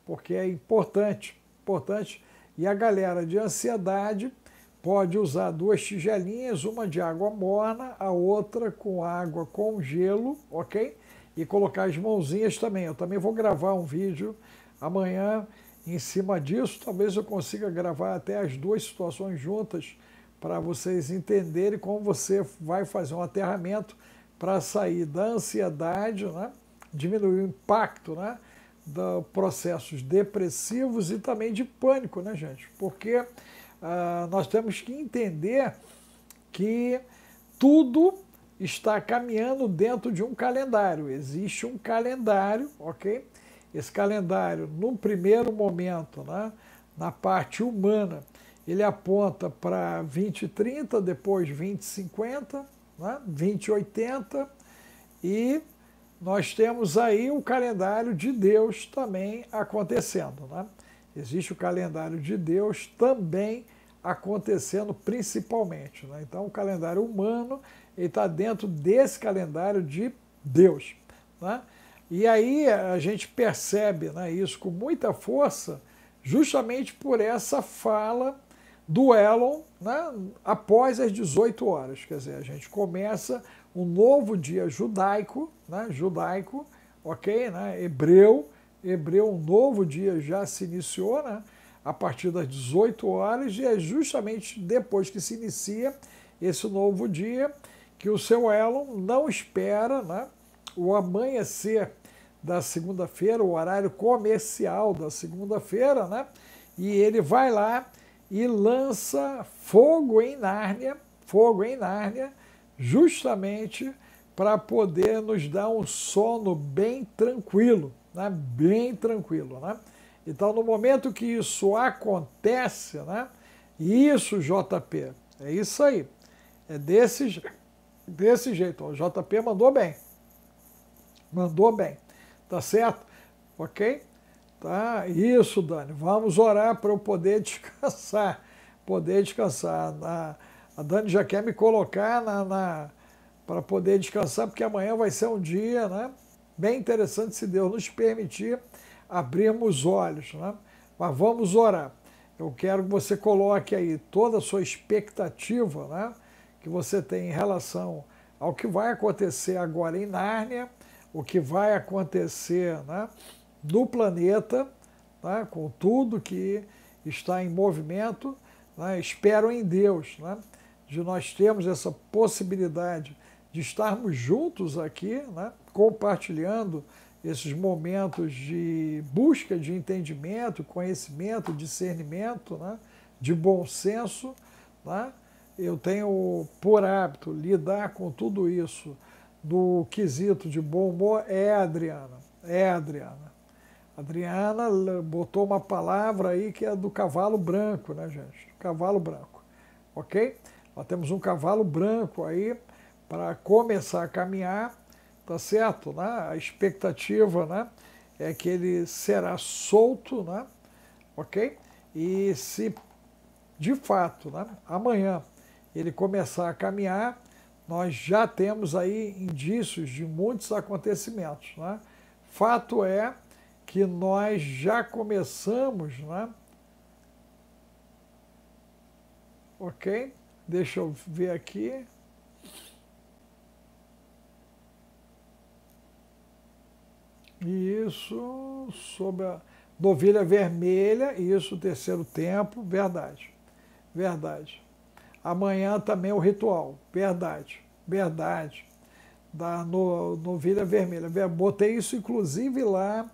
porque é importante, importante. E a galera de ansiedade pode usar duas tigelinhas, uma de água morna, a outra com água com gelo, ok? E colocar as mãozinhas também. Eu também vou gravar um vídeo amanhã em cima disso. Talvez eu consiga gravar até as duas situações juntas para vocês entenderem como você vai fazer um aterramento para sair da ansiedade, né? diminuir o impacto, né? da processos depressivos e também de pânico, né, gente? Porque uh, nós temos que entender que tudo está caminhando dentro de um calendário. Existe um calendário, ok? Esse calendário, no primeiro momento, né, na parte humana, ele aponta para 2030, depois 2050, né, 2080 e nós temos aí o calendário de Deus também acontecendo. Né? Existe o calendário de Deus também acontecendo principalmente. Né? Então, o calendário humano está dentro desse calendário de Deus. Né? E aí a gente percebe né, isso com muita força, justamente por essa fala do Elon né, após as 18 horas. Quer dizer, a gente começa um novo dia judaico, né, judaico, ok, né, hebreu, hebreu, um novo dia já se iniciou, né, a partir das 18 horas, e é justamente depois que se inicia esse novo dia que o seu Elon não espera né, o amanhecer da segunda-feira, o horário comercial da segunda-feira, né, e ele vai lá e lança fogo em Nárnia, fogo em Nárnia, justamente para poder nos dar um sono bem tranquilo, né? bem tranquilo. Né? Então, no momento que isso acontece, né? isso, JP, é isso aí. É desse, desse jeito. O JP mandou bem. Mandou bem. Tá certo? Ok? Tá, isso, Dani. Vamos orar para eu poder descansar. Poder descansar. Na, a Dani já quer me colocar na, na para poder descansar, porque amanhã vai ser um dia né, bem interessante, se Deus nos permitir abrirmos os olhos. Né? Mas vamos orar. Eu quero que você coloque aí toda a sua expectativa né, que você tem em relação ao que vai acontecer agora em Nárnia, o que vai acontecer né, no planeta, né, com tudo que está em movimento. Né? Espero em Deus. Né? de nós termos essa possibilidade de estarmos juntos aqui, né, compartilhando esses momentos de busca de entendimento, conhecimento, discernimento, né, de bom senso. Né. Eu tenho por hábito lidar com tudo isso do quesito de bom humor é a Adriana. É a Adriana. Adriana botou uma palavra aí que é do cavalo branco, né, gente? Cavalo branco. Ok? Nós temos um cavalo branco aí para começar a caminhar, tá certo? Né? A expectativa né, é que ele será solto, né? ok? E se de fato né, amanhã ele começar a caminhar, nós já temos aí indícios de muitos acontecimentos. Né? Fato é que nós já começamos, né? ok? Deixa eu ver aqui. Isso, sobre a novilha vermelha, isso, terceiro tempo, verdade. Verdade. Amanhã também o ritual, verdade. Verdade. Da novilha vermelha. Botei isso, inclusive, lá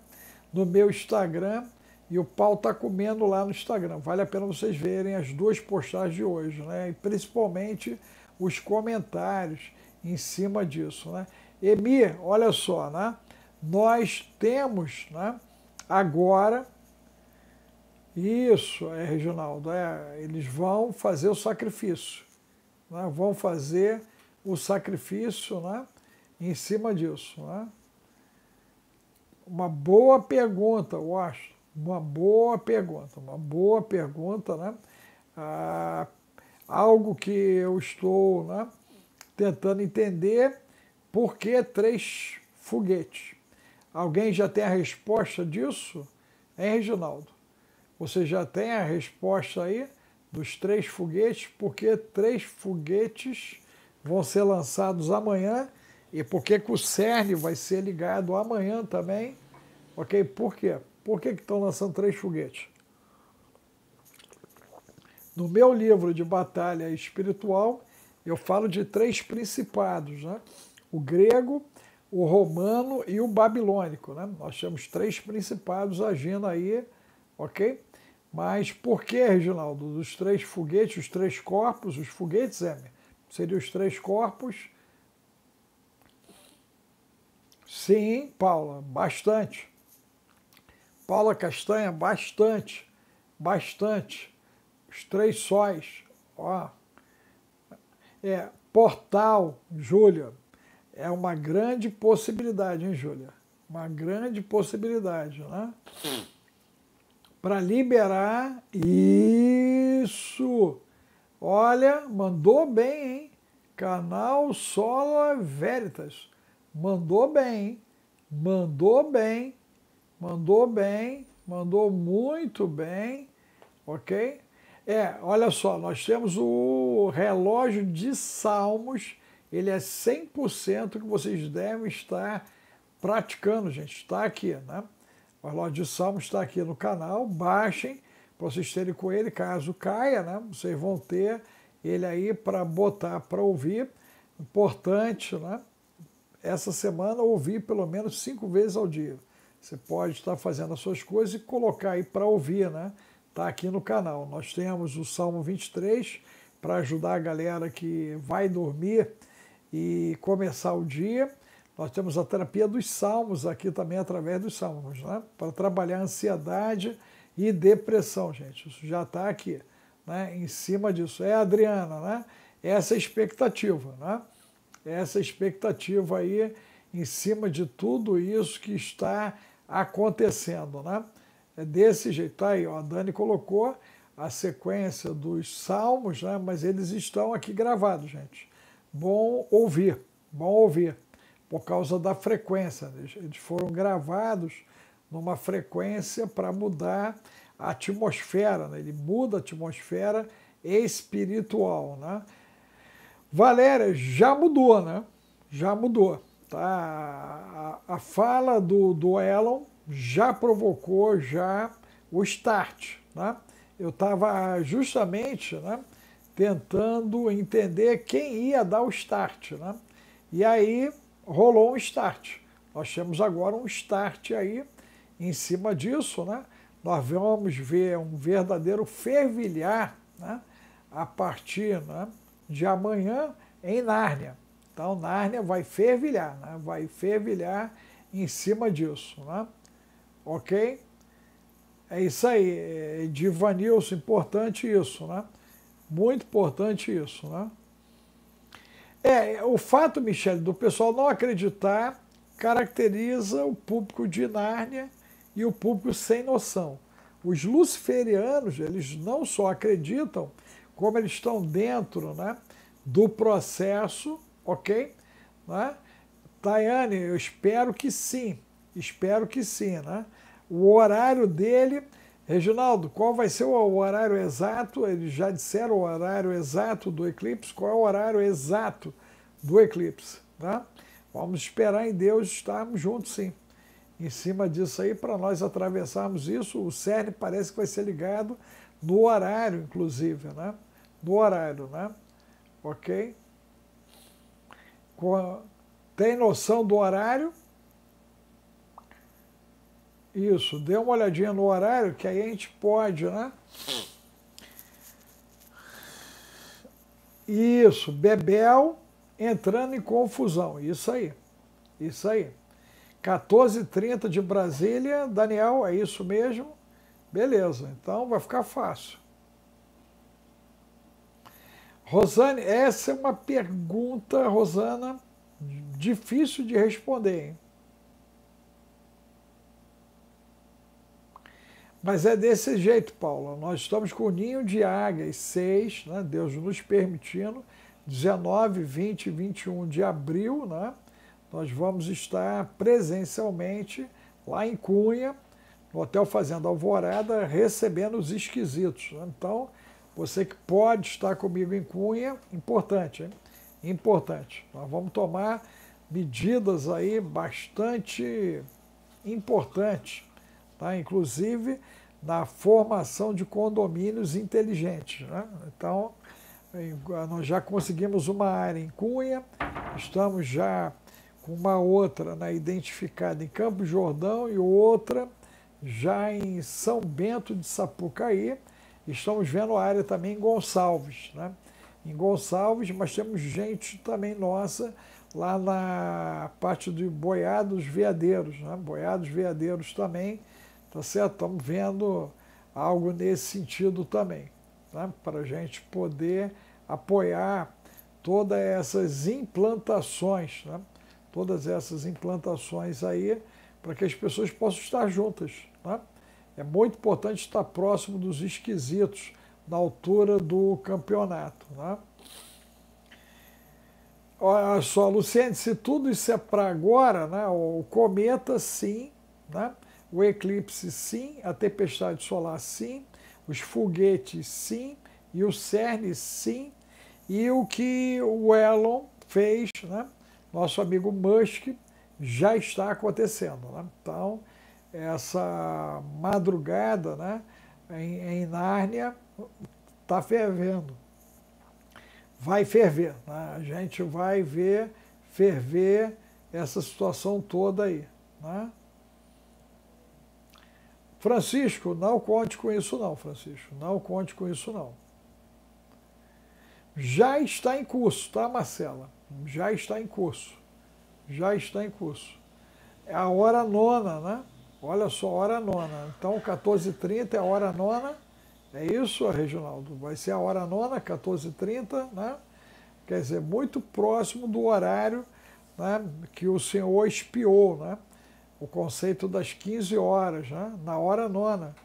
no meu Instagram e o pau está comendo lá no Instagram. Vale a pena vocês verem as duas postagens de hoje, né? E principalmente os comentários em cima disso, né? Emi, olha só, né? Nós temos, né? Agora, isso, é, Reginaldo, é, eles vão fazer o sacrifício, né? Vão fazer o sacrifício, né? Em cima disso, né? Uma boa pergunta, eu acho uma boa pergunta, uma boa pergunta, né? Ah, algo que eu estou né, tentando entender, por que três foguetes? Alguém já tem a resposta disso? Hein, Reginaldo? Você já tem a resposta aí dos três foguetes? Por que três foguetes vão ser lançados amanhã? E por que, que o CERN vai ser ligado amanhã também? Ok, por quê? Por que estão lançando três foguetes? No meu livro de batalha espiritual, eu falo de três principados, né? o grego, o romano e o babilônico. Né? Nós temos três principados agindo aí, ok? Mas por que, Reginaldo, dos três foguetes, os três corpos, os foguetes, é, seriam os três corpos? Sim, Paula, bastante. Paula Castanha, bastante, bastante. Os três sóis, ó. É, portal, Júlia, é uma grande possibilidade, hein, Júlia? Uma grande possibilidade, né? Para liberar isso. Olha, mandou bem, hein? Canal Sola Veritas. Mandou bem, hein? Mandou bem. Mandou bem, mandou muito bem, ok? É, olha só, nós temos o relógio de salmos, ele é 100% que vocês devem estar praticando, gente. Está aqui, né? O relógio de salmos está aqui no canal, baixem para vocês terem com ele, caso caia, né? Vocês vão ter ele aí para botar para ouvir. Importante, né? Essa semana ouvir pelo menos cinco vezes ao dia. Você pode estar fazendo as suas coisas e colocar aí para ouvir, né? Está aqui no canal. Nós temos o Salmo 23 para ajudar a galera que vai dormir e começar o dia. Nós temos a terapia dos salmos aqui também através dos salmos, né? Para trabalhar ansiedade e depressão, gente. Isso já está aqui, né? Em cima disso. É, Adriana, né? Essa é a expectativa, né? Essa é a expectativa aí em cima de tudo isso que está acontecendo. Né? É desse jeito. Tá aí, ó, a Dani colocou a sequência dos salmos, né? mas eles estão aqui gravados, gente. Bom ouvir, bom ouvir, por causa da frequência. Né? Eles foram gravados numa frequência para mudar a atmosfera, né? ele muda a atmosfera espiritual. Né? Valéria, já mudou, né? Já mudou. Tá? A, a fala do, do Elon já provocou já o start. Né? Eu estava justamente né, tentando entender quem ia dar o start. Né? E aí rolou um start. Nós temos agora um start aí em cima disso. Né? Nós vamos ver um verdadeiro fervilhar né, a partir né, de amanhã em Nárnia. Então, Nárnia vai fervilhar, né? vai fervilhar em cima disso. Né? Ok? É isso aí, é, Divanilson, importante isso, né? Muito importante isso, né? É, o fato, Michele, do pessoal não acreditar caracteriza o público de Nárnia e o público sem noção. Os luciferianos, eles não só acreditam, como eles estão dentro né, do processo ok? Né? Tayane, eu espero que sim, espero que sim, né? O horário dele, Reginaldo, qual vai ser o horário exato? Eles já disseram o horário exato do eclipse, qual é o horário exato do eclipse, tá? Vamos esperar em Deus estarmos juntos, sim. Em cima disso aí, para nós atravessarmos isso, o CERN parece que vai ser ligado no horário, inclusive, né? No horário, né? Ok? Tem noção do horário? Isso, dê uma olhadinha no horário, que aí a gente pode, né? Isso, Bebel entrando em confusão. Isso aí, isso aí. 14h30 de Brasília, Daniel, é isso mesmo? Beleza, então vai ficar fácil. Rosane, essa é uma pergunta, Rosana, difícil de responder. Hein? Mas é desse jeito, Paulo. Nós estamos com o ninho de águias, 6, né? Deus nos permitindo, 19, 20 e 21 de abril, né? nós vamos estar presencialmente lá em Cunha, no Hotel Fazenda Alvorada, recebendo os esquisitos. Né? Então, você que pode estar comigo em Cunha, importante, hein? Importante. Nós vamos tomar medidas aí bastante importantes, tá? Inclusive na formação de condomínios inteligentes, né? Então, nós já conseguimos uma área em Cunha, estamos já com uma outra né, identificada em Campo Jordão e outra já em São Bento de Sapucaí. Estamos vendo a área também em Gonçalves, né? em Gonçalves, mas temos gente também nossa lá na parte de boiados veadeiros, né? boiados veadeiros também, tá certo? Estamos vendo algo nesse sentido também, né? para a gente poder apoiar todas essas implantações, né? todas essas implantações aí, para que as pessoas possam estar juntas. Né? É muito importante estar próximo dos esquisitos na altura do campeonato. Né? Olha só, Luciene, se tudo isso é para agora, né? o cometa sim, né? o eclipse sim, a tempestade solar sim, os foguetes sim, e o CERN sim, e o que o Elon fez, né? nosso amigo Musk, já está acontecendo. Né? Então, essa madrugada né, em, em Nárnia está fervendo. Vai ferver. Né? A gente vai ver ferver essa situação toda aí. Né? Francisco, não conte com isso não, Francisco. Não conte com isso não. Já está em curso, tá, Marcela? Já está em curso. Já está em curso. É a hora nona, né? Olha só, hora nona. Então, 14h30 é a hora nona. É isso, Reginaldo? Vai ser a hora nona, 14h30, né? Quer dizer, muito próximo do horário né, que o senhor espiou, né? O conceito das 15 horas, né? Na hora nona.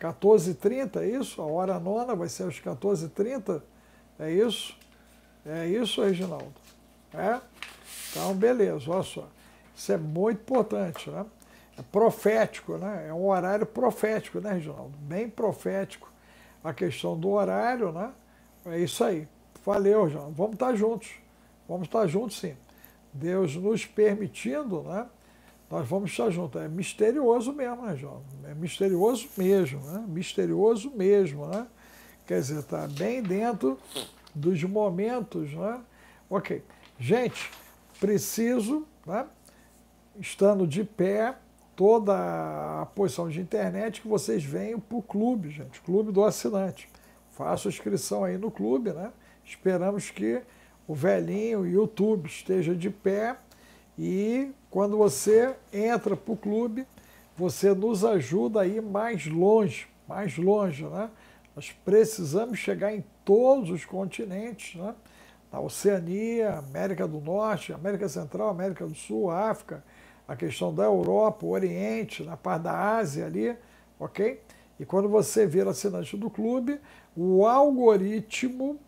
14h30, é isso? A hora nona vai ser às 14h30? É isso? É isso, Reginaldo? É? Então, beleza, olha só. Isso é muito importante, né? é profético, né? É um horário profético, né, Reginaldo? Bem profético a questão do horário, né? É isso aí. Valeu, João Vamos estar juntos. Vamos estar juntos, sim. Deus nos permitindo, né? Nós vamos estar juntos. É misterioso mesmo, né, João? É misterioso mesmo, né? Misterioso mesmo, né? Quer dizer, está bem dentro dos momentos, né? Ok. Gente, preciso, né? estando de pé, toda a posição de internet que vocês venham para o clube, gente, clube do assinante. Faça inscrição aí no clube, né? Esperamos que o velhinho YouTube esteja de pé e quando você entra para o clube, você nos ajuda a ir mais longe, mais longe, né? Nós precisamos chegar em todos os continentes, né? Na Oceania, América do Norte, América Central, América do Sul, África, a questão da Europa, o Oriente, na parte da Ásia ali, ok? E quando você vira assinante do clube, o algoritmo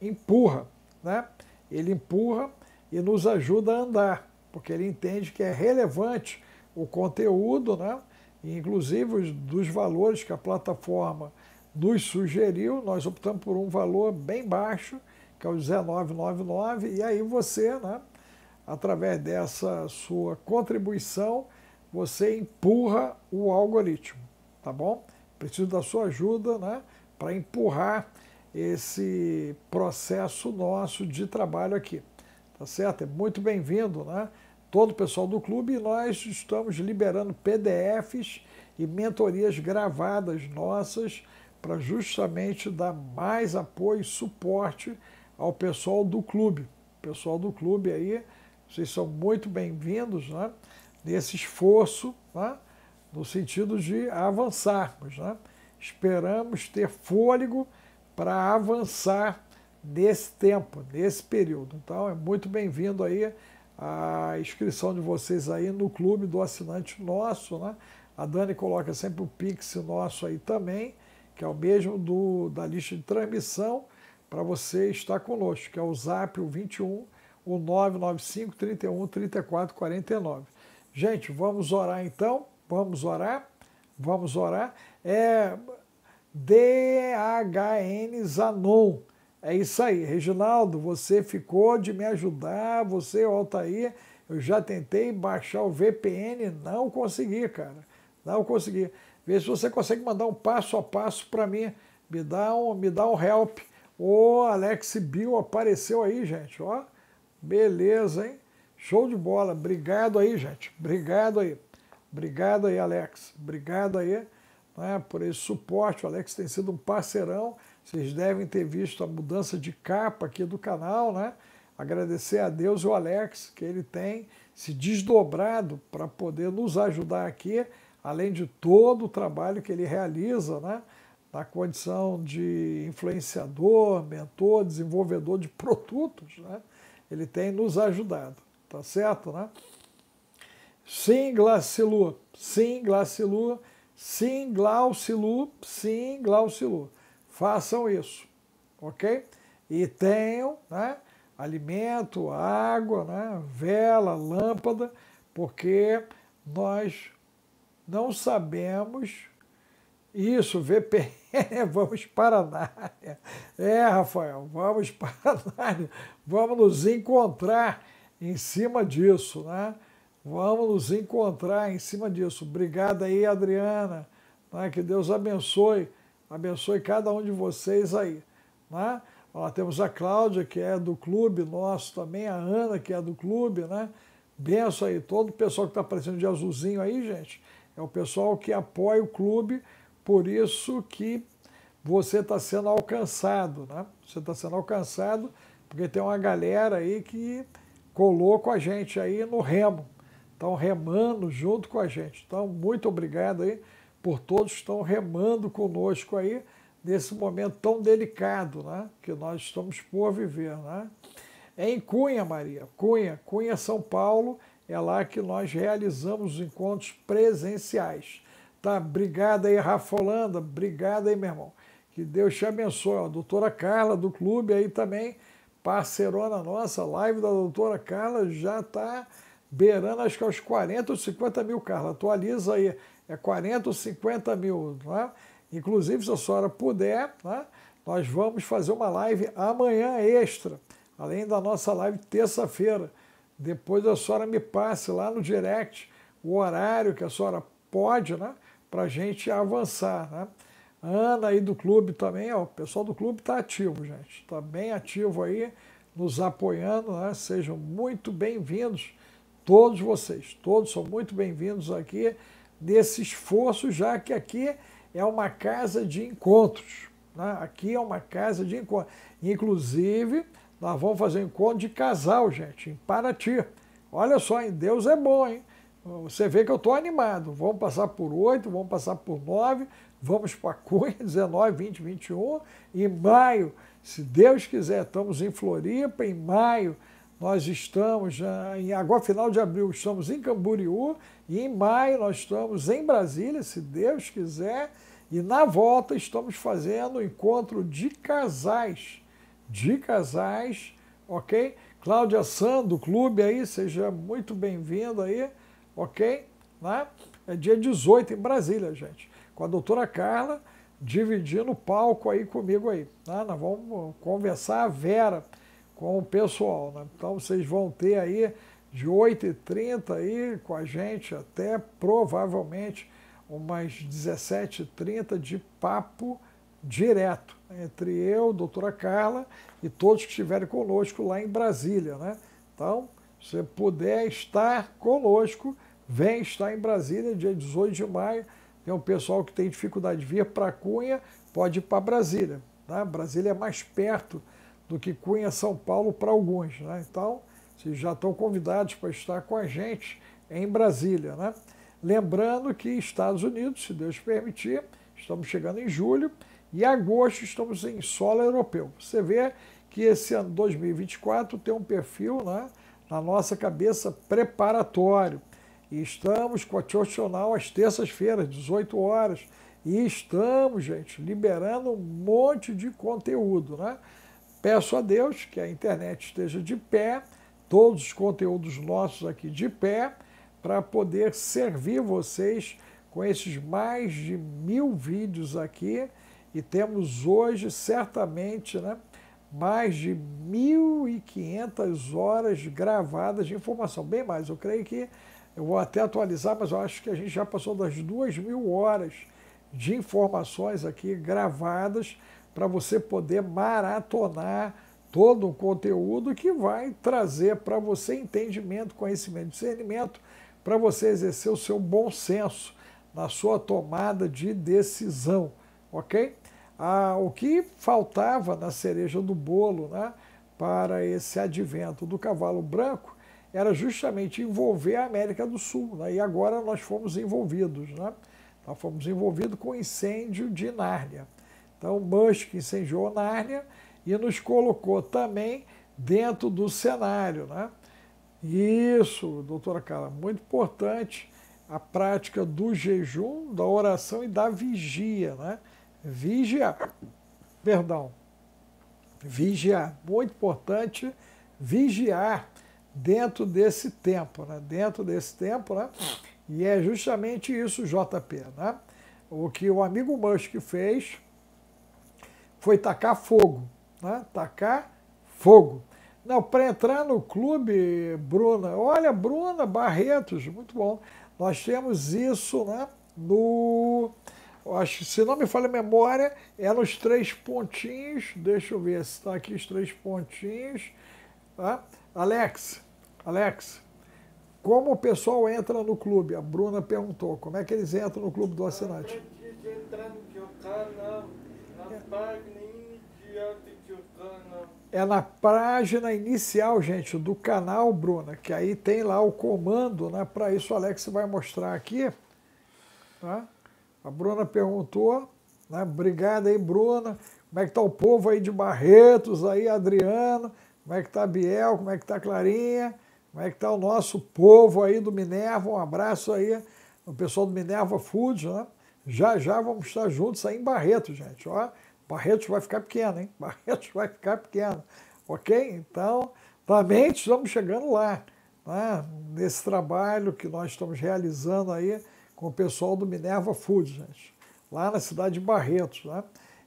empurra, né? Ele empurra e nos ajuda a andar, porque ele entende que é relevante o conteúdo, né? Inclusive dos valores que a plataforma nos sugeriu, nós optamos por um valor bem baixo, que é o 19,99, e aí você, né? através dessa sua contribuição, você empurra o algoritmo, tá bom? Preciso da sua ajuda, né, para empurrar esse processo nosso de trabalho aqui, tá certo? É muito bem-vindo, né? Todo o pessoal do clube e nós estamos liberando PDFs e mentorias gravadas nossas para justamente dar mais apoio e suporte ao pessoal do clube. O pessoal do clube aí vocês são muito bem-vindos né, nesse esforço, né, no sentido de avançarmos. Né? Esperamos ter fôlego para avançar nesse tempo, nesse período. Então é muito bem-vindo aí a inscrição de vocês aí no clube do assinante nosso, né? A Dani coloca sempre o Pix nosso aí também, que é o mesmo do, da lista de transmissão, para você estar conosco, que é o Zap o 21 o 995 31 34 49. Gente, vamos orar então? Vamos orar? Vamos orar? É DHN Zanon. É isso aí. Reginaldo, você ficou de me ajudar, você, volta aí Eu já tentei baixar o VPN, não consegui, cara. Não consegui. Vê se você consegue mandar um passo a passo para mim. Me dá um, me dá um help. O Alex Bill apareceu aí, gente. Ó, Beleza, hein? Show de bola. Obrigado aí, gente. Obrigado aí. Obrigado aí, Alex. Obrigado aí né, por esse suporte. O Alex tem sido um parceirão. Vocês devem ter visto a mudança de capa aqui do canal, né? Agradecer a Deus e o Alex, que ele tem se desdobrado para poder nos ajudar aqui, além de todo o trabalho que ele realiza, né? Na condição de influenciador, mentor, desenvolvedor de produtos, né? ele tem nos ajudado, tá certo, né? Sim, Glacilu, sim, Glacilu, sim, Glaucilu, sim, Glaucilu. Façam isso, ok? E tenham, né? Alimento, água, né? Vela, lâmpada, porque nós não sabemos isso, VPN É, vamos para Nárnia. É, Rafael, vamos para Nárnia. Vamos nos encontrar em cima disso, né? Vamos nos encontrar em cima disso. Obrigado aí, Adriana. Né? Que Deus abençoe, abençoe cada um de vocês aí. Né? Ó, temos a Cláudia, que é do clube nosso também, a Ana, que é do clube, né? Benção aí, todo o pessoal que está aparecendo de azulzinho aí, gente, é o pessoal que apoia o clube por isso que você está sendo alcançado, né? Você está sendo alcançado porque tem uma galera aí que colou com a gente aí no remo, estão remando junto com a gente. Então, muito obrigado aí por todos que estão remando conosco aí nesse momento tão delicado, né? Que nós estamos por viver, né? É em Cunha, Maria, Cunha, Cunha, São Paulo, é lá que nós realizamos os encontros presenciais. Tá, obrigado aí, Rafa Holanda, obrigado aí, meu irmão. Que Deus te abençoe. A doutora Carla do clube aí também, parceirona nossa, live da doutora Carla já tá beirando acho que aos é 40 ou 50 mil, Carla. Atualiza aí, é 40 ou 50 mil. Né? Inclusive, se a senhora puder, né, nós vamos fazer uma live amanhã extra, além da nossa live terça-feira. Depois a senhora me passe lá no direct o horário que a senhora pode, né? para a gente avançar. Né? Ana aí do clube também, ó, o pessoal do clube está ativo, gente. Está bem ativo aí, nos apoiando. Né? Sejam muito bem-vindos, todos vocês. Todos são muito bem-vindos aqui nesse esforço, já que aqui é uma casa de encontros. Né? Aqui é uma casa de encontros. Inclusive, nós vamos fazer um encontro de casal, gente, em Paraty. Olha só, em Deus é bom, hein? Você vê que eu estou animado. Vamos passar por 8, vamos passar por 9, vamos para Cunha, 19, 20, 21. Em maio, se Deus quiser, estamos em Floripa. Em maio, nós estamos, ah, em agora final de abril, estamos em Camboriú. E em maio, nós estamos em Brasília, se Deus quiser. E na volta, estamos fazendo o encontro de casais. De casais, ok? Cláudia Sando, do clube aí, seja muito bem-vinda aí ok? Né? É dia 18 em Brasília, gente, com a doutora Carla dividindo o palco aí comigo aí. Né? Nós vamos conversar a Vera com o pessoal. Né? Então vocês vão ter aí de 8h30 aí com a gente até provavelmente umas 17h30 de papo direto entre eu, doutora Carla e todos que estiverem conosco lá em Brasília. Né? Então, se puder estar conosco, Vem estar em Brasília, dia 18 de maio. Tem um pessoal que tem dificuldade de vir para Cunha, pode ir para Brasília. Tá? Brasília é mais perto do que Cunha, São Paulo, para alguns. Né? Então, vocês já estão convidados para estar com a gente em Brasília. Né? Lembrando que Estados Unidos, se Deus permitir, estamos chegando em julho e agosto estamos em solo europeu. Você vê que esse ano 2024 tem um perfil né, na nossa cabeça preparatório. E estamos com a Tiocional às terças-feiras, 18 horas. E estamos, gente, liberando um monte de conteúdo, né? Peço a Deus que a internet esteja de pé, todos os conteúdos nossos aqui de pé, para poder servir vocês com esses mais de mil vídeos aqui. E temos hoje, certamente, né, mais de 1.500 horas gravadas de informação. Bem mais, eu creio que eu vou até atualizar, mas eu acho que a gente já passou das duas mil horas de informações aqui gravadas para você poder maratonar todo o conteúdo que vai trazer para você entendimento, conhecimento, discernimento, para você exercer o seu bom senso na sua tomada de decisão, ok? Ah, o que faltava na cereja do bolo, né, para esse advento do cavalo branco era justamente envolver a América do Sul. Né? E agora nós fomos envolvidos. Né? Nós fomos envolvidos com o incêndio de Nárnia. Então, Musk incendiou Nárnia e nos colocou também dentro do cenário. Né? Isso, doutora Carla, muito importante a prática do jejum, da oração e da vigia. Né? Vigiar, perdão, vigiar, muito importante, vigiar dentro desse tempo, né? dentro desse tempo, né? e é justamente isso, JP. Né? O que o amigo Musk fez foi tacar fogo, né? tacar fogo. Não, para entrar no clube, Bruna, olha, Bruna Barretos, muito bom. Nós temos isso né, no. Acho, se não me falha a memória, é nos três pontinhos. Deixa eu ver se está aqui os três pontinhos. Tá? Alex, Alex, como o pessoal entra no clube? A Bruna perguntou. Como é que eles entram no clube do assinante? É. é na página inicial, gente, do canal, Bruna, que aí tem lá o comando, né? Para isso o Alex vai mostrar aqui. Tá? A Bruna perguntou, né? Obrigada aí, Bruna. Como é que tá o povo aí de Barretos, aí, Adriano. Como é que tá a Biel? Como é que tá a Clarinha? Como é que está o nosso povo aí do Minerva? Um abraço aí, o pessoal do Minerva Foods, né? Já já vamos estar juntos aí em Barreto, gente. Ó, Barretos vai ficar pequeno, hein? Barretos vai ficar pequeno, ok? Então, também estamos chegando lá, né? nesse trabalho que nós estamos realizando aí com o pessoal do Minerva Foods, gente, lá na cidade de Barretos, né?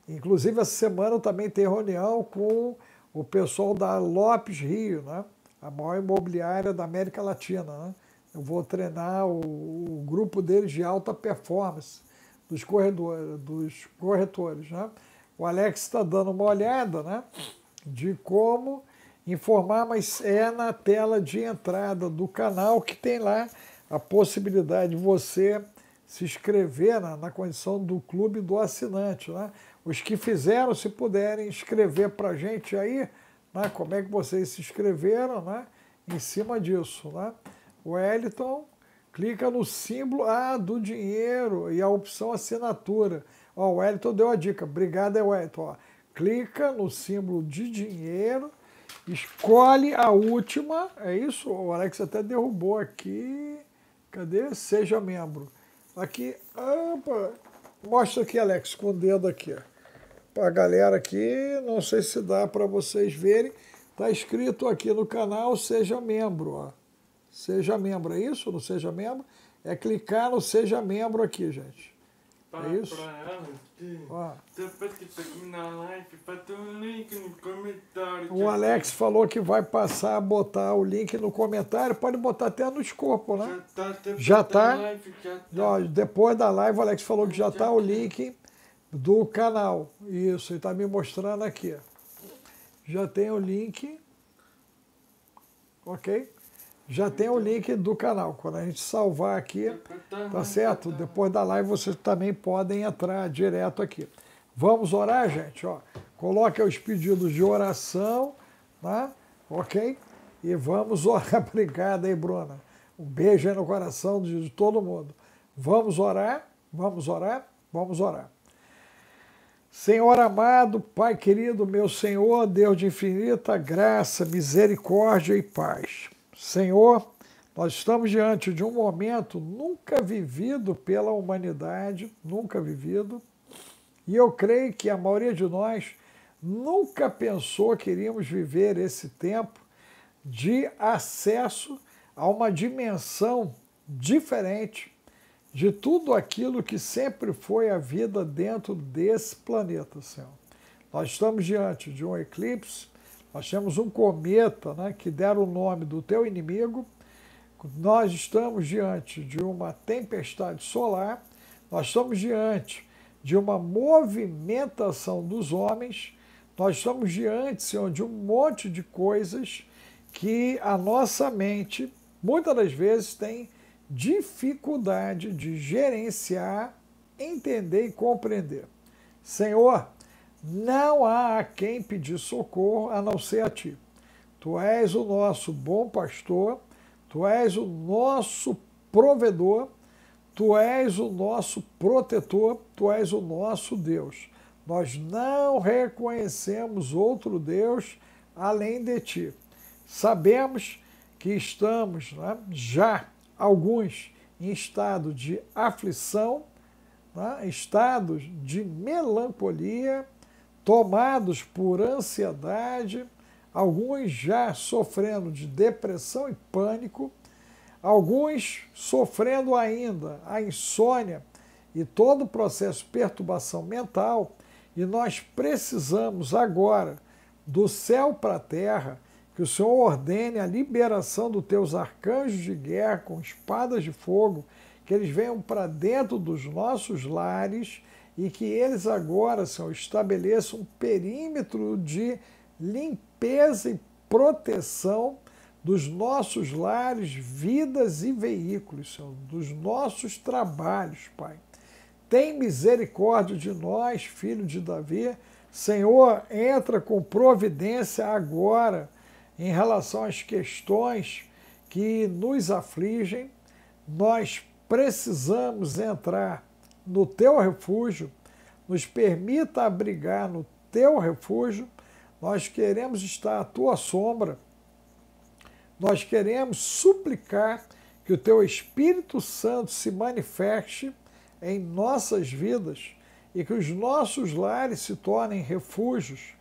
Inclusive, essa semana eu também tenho reunião com o pessoal da Lopes Rio, né? a maior imobiliária da América Latina. Né? Eu vou treinar o, o grupo deles de alta performance, dos, corredores, dos corretores. Né? O Alex está dando uma olhada né, de como informar, mas é na tela de entrada do canal que tem lá a possibilidade de você se inscrever na, né, na condição do clube do assinante. Né? Os que fizeram, se puderem escrever para a gente aí, né? como é que vocês se inscreveram né? em cima disso. Né? O Wellington clica no símbolo ah, do dinheiro e a opção assinatura. Ó, o Wellington deu a dica. Obrigado, é, Wellington. Ó, clica no símbolo de dinheiro, escolhe a última. É isso? O Alex até derrubou aqui. Cadê? Seja membro. Aqui. Opa. Mostra aqui, Alex, com o dedo aqui. Ó para a galera aqui, não sei se dá para vocês verem, está escrito aqui no canal Seja Membro, ó. Seja Membro, é isso? Não Seja Membro? É clicar no Seja Membro aqui, gente. É isso? Tá o Alex falou que vai passar a botar o link no comentário. Pode botar até nos corpos, né? Já tá. tá? Já tá. Ó, depois da live, o Alex falou que já tá o tá. link do canal. Isso, ele está me mostrando aqui. Já tem o link, ok? Já tem o link do canal. Quando a gente salvar aqui, tá, tá certo? Tá. Depois da live vocês também podem entrar direto aqui. Vamos orar, gente, ó. Coloque os pedidos de oração, tá? Ok? E vamos orar. obrigada aí, Bruna. Um beijo aí no coração de todo mundo. Vamos orar, vamos orar, vamos orar. Senhor amado, Pai querido, meu Senhor, Deus de infinita graça, misericórdia e paz. Senhor, nós estamos diante de um momento nunca vivido pela humanidade, nunca vivido, e eu creio que a maioria de nós nunca pensou que iríamos viver esse tempo de acesso a uma dimensão diferente de tudo aquilo que sempre foi a vida dentro desse planeta senhor Nós estamos diante de um eclipse, nós temos um cometa né, que dera o nome do teu inimigo, nós estamos diante de uma tempestade solar, nós estamos diante de uma movimentação dos homens, nós estamos diante senhor, de um monte de coisas que a nossa mente, muitas das vezes, tem dificuldade de gerenciar, entender e compreender. Senhor, não há a quem pedir socorro a não ser a ti. Tu és o nosso bom pastor, tu és o nosso provedor, tu és o nosso protetor, tu és o nosso Deus. Nós não reconhecemos outro Deus além de ti. Sabemos que estamos né, já alguns em estado de aflição, né? estados de melancolia, tomados por ansiedade, alguns já sofrendo de depressão e pânico, alguns sofrendo ainda a insônia e todo o processo de perturbação mental, e nós precisamos agora, do céu para a terra, que o Senhor ordene a liberação dos teus arcanjos de guerra com espadas de fogo, que eles venham para dentro dos nossos lares e que eles agora, Senhor, estabeleçam um perímetro de limpeza e proteção dos nossos lares, vidas e veículos, Senhor, dos nossos trabalhos, Pai. Tem misericórdia de nós, filho de Davi. Senhor, entra com providência agora em relação às questões que nos afligem, nós precisamos entrar no teu refúgio, nos permita abrigar no teu refúgio, nós queremos estar à tua sombra, nós queremos suplicar que o teu Espírito Santo se manifeste em nossas vidas e que os nossos lares se tornem refúgios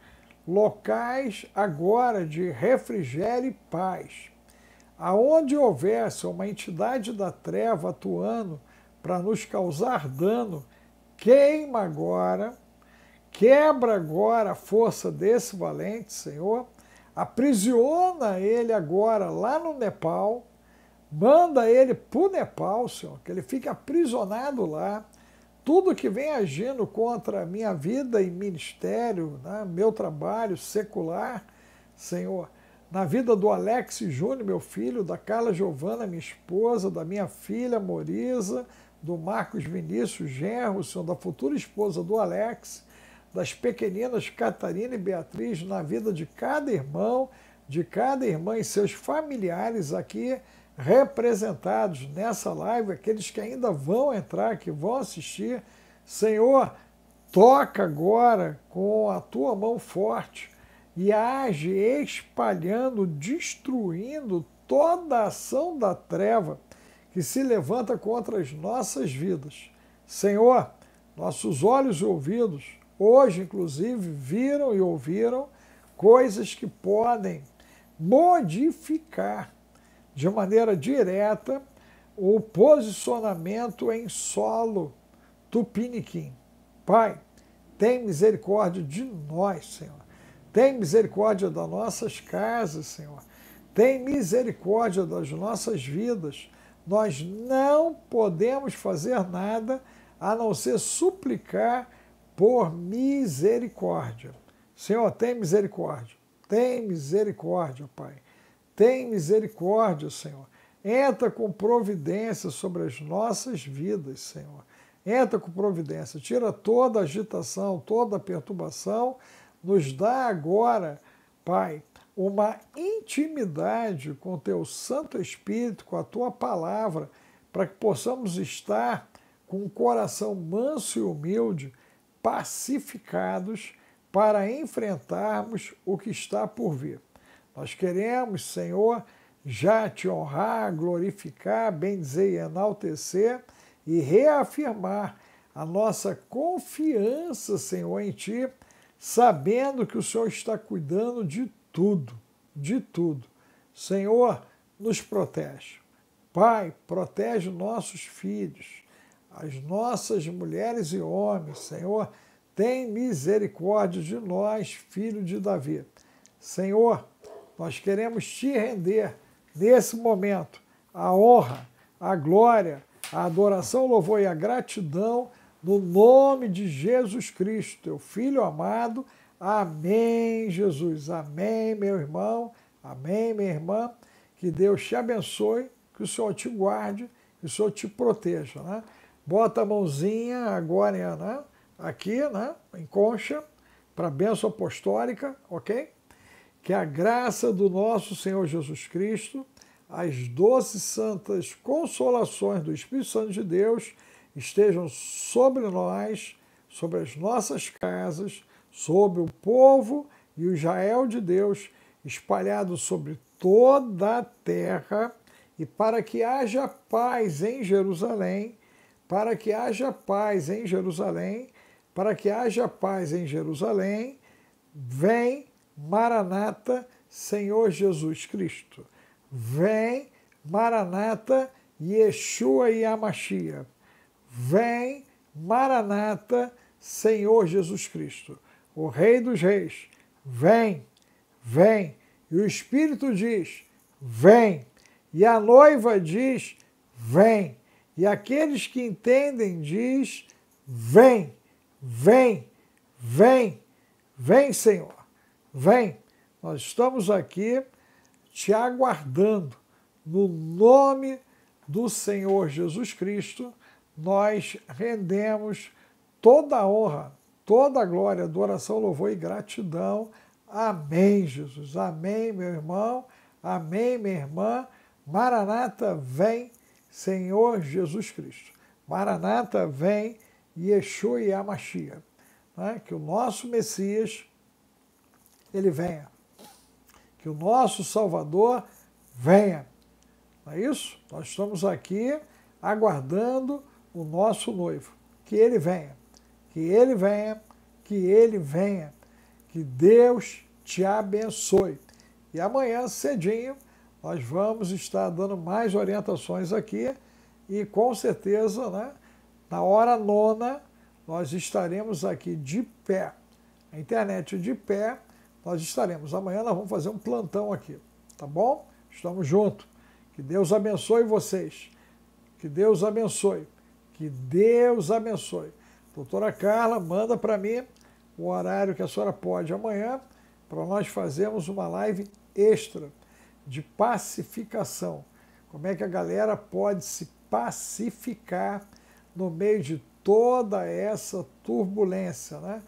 locais agora de refrigério e paz. Aonde houvesse uma entidade da treva atuando para nos causar dano, queima agora, quebra agora a força desse valente, Senhor, aprisiona ele agora lá no Nepal, manda ele para o Nepal, Senhor, que ele fique aprisionado lá tudo que vem agindo contra a minha vida e ministério, né, meu trabalho secular, Senhor, na vida do Alex Júnior, meu filho, da Carla Giovana, minha esposa, da minha filha Morisa, do Marcos Vinícius Gerro, Senhor, da futura esposa do Alex, das pequeninas Catarina e Beatriz, na vida de cada irmão, de cada irmã e seus familiares aqui representados nessa live, aqueles que ainda vão entrar, que vão assistir. Senhor, toca agora com a tua mão forte e age espalhando, destruindo toda a ação da treva que se levanta contra as nossas vidas. Senhor, nossos olhos e ouvidos, hoje inclusive, viram e ouviram coisas que podem modificar de maneira direta o posicionamento em solo tupiniquim. Pai, tem misericórdia de nós, Senhor. Tem misericórdia das nossas casas, Senhor. Tem misericórdia das nossas vidas. Nós não podemos fazer nada a não ser suplicar por misericórdia. Senhor, tem misericórdia. Tem misericórdia, Pai. Tem misericórdia, Senhor. Entra com providência sobre as nossas vidas, Senhor. Entra com providência, tira toda a agitação, toda a perturbação, nos dá agora, Pai, uma intimidade com teu Santo Espírito, com a tua palavra, para que possamos estar com o coração manso e humilde, pacificados, para enfrentarmos o que está por vir. Nós queremos, Senhor, já te honrar, glorificar, bendizer e enaltecer e reafirmar a nossa confiança, Senhor, em Ti, sabendo que o Senhor está cuidando de tudo, de tudo. Senhor, nos protege. Pai, protege nossos filhos, as nossas mulheres e homens, Senhor, tem misericórdia de nós, filho de Davi. Senhor, nós queremos te render nesse momento a honra, a glória, a adoração, o louvor e a gratidão no nome de Jesus Cristo, teu filho amado. Amém, Jesus. Amém, meu irmão. Amém, minha irmã. Que Deus te abençoe, que o Senhor te guarde, que o Senhor te proteja, né? Bota a mãozinha agora, né? Aqui, né? Em concha, para a bênção apostólica, ok? que a graça do nosso Senhor Jesus Cristo, as doze santas consolações do Espírito Santo de Deus estejam sobre nós, sobre as nossas casas, sobre o povo e o Israel de Deus, espalhado sobre toda a terra, e para que haja paz em Jerusalém, para que haja paz em Jerusalém, para que haja paz em Jerusalém, vem Maranata, Senhor Jesus Cristo. Vem, Maranata, Yeshua e Amashia. Vem, Maranata, Senhor Jesus Cristo. O Rei dos Reis, vem, vem. E o Espírito diz, vem. E a noiva diz, vem. E aqueles que entendem diz, vem, vem, vem, vem, Senhor. Vem, nós estamos aqui te aguardando. No nome do Senhor Jesus Cristo, nós rendemos toda a honra, toda a glória, adoração, louvor e gratidão. Amém, Jesus. Amém, meu irmão. Amém, minha irmã. Maranata, vem, Senhor Jesus Cristo. Maranata, vem, Yeshua e Amashia. Né? Que o nosso Messias ele venha. Que o nosso Salvador venha. Não é isso? Nós estamos aqui aguardando o nosso noivo. Que ele venha. Que ele venha. Que ele venha. Que Deus te abençoe. E amanhã, cedinho, nós vamos estar dando mais orientações aqui e com certeza, né, na hora nona, nós estaremos aqui de pé, a internet de pé, nós estaremos. Amanhã nós vamos fazer um plantão aqui, tá bom? Estamos juntos. Que Deus abençoe vocês. Que Deus abençoe. Que Deus abençoe. Doutora Carla, manda para mim o horário que a senhora pode amanhã para nós fazermos uma live extra de pacificação. Como é que a galera pode se pacificar no meio de toda essa turbulência, né?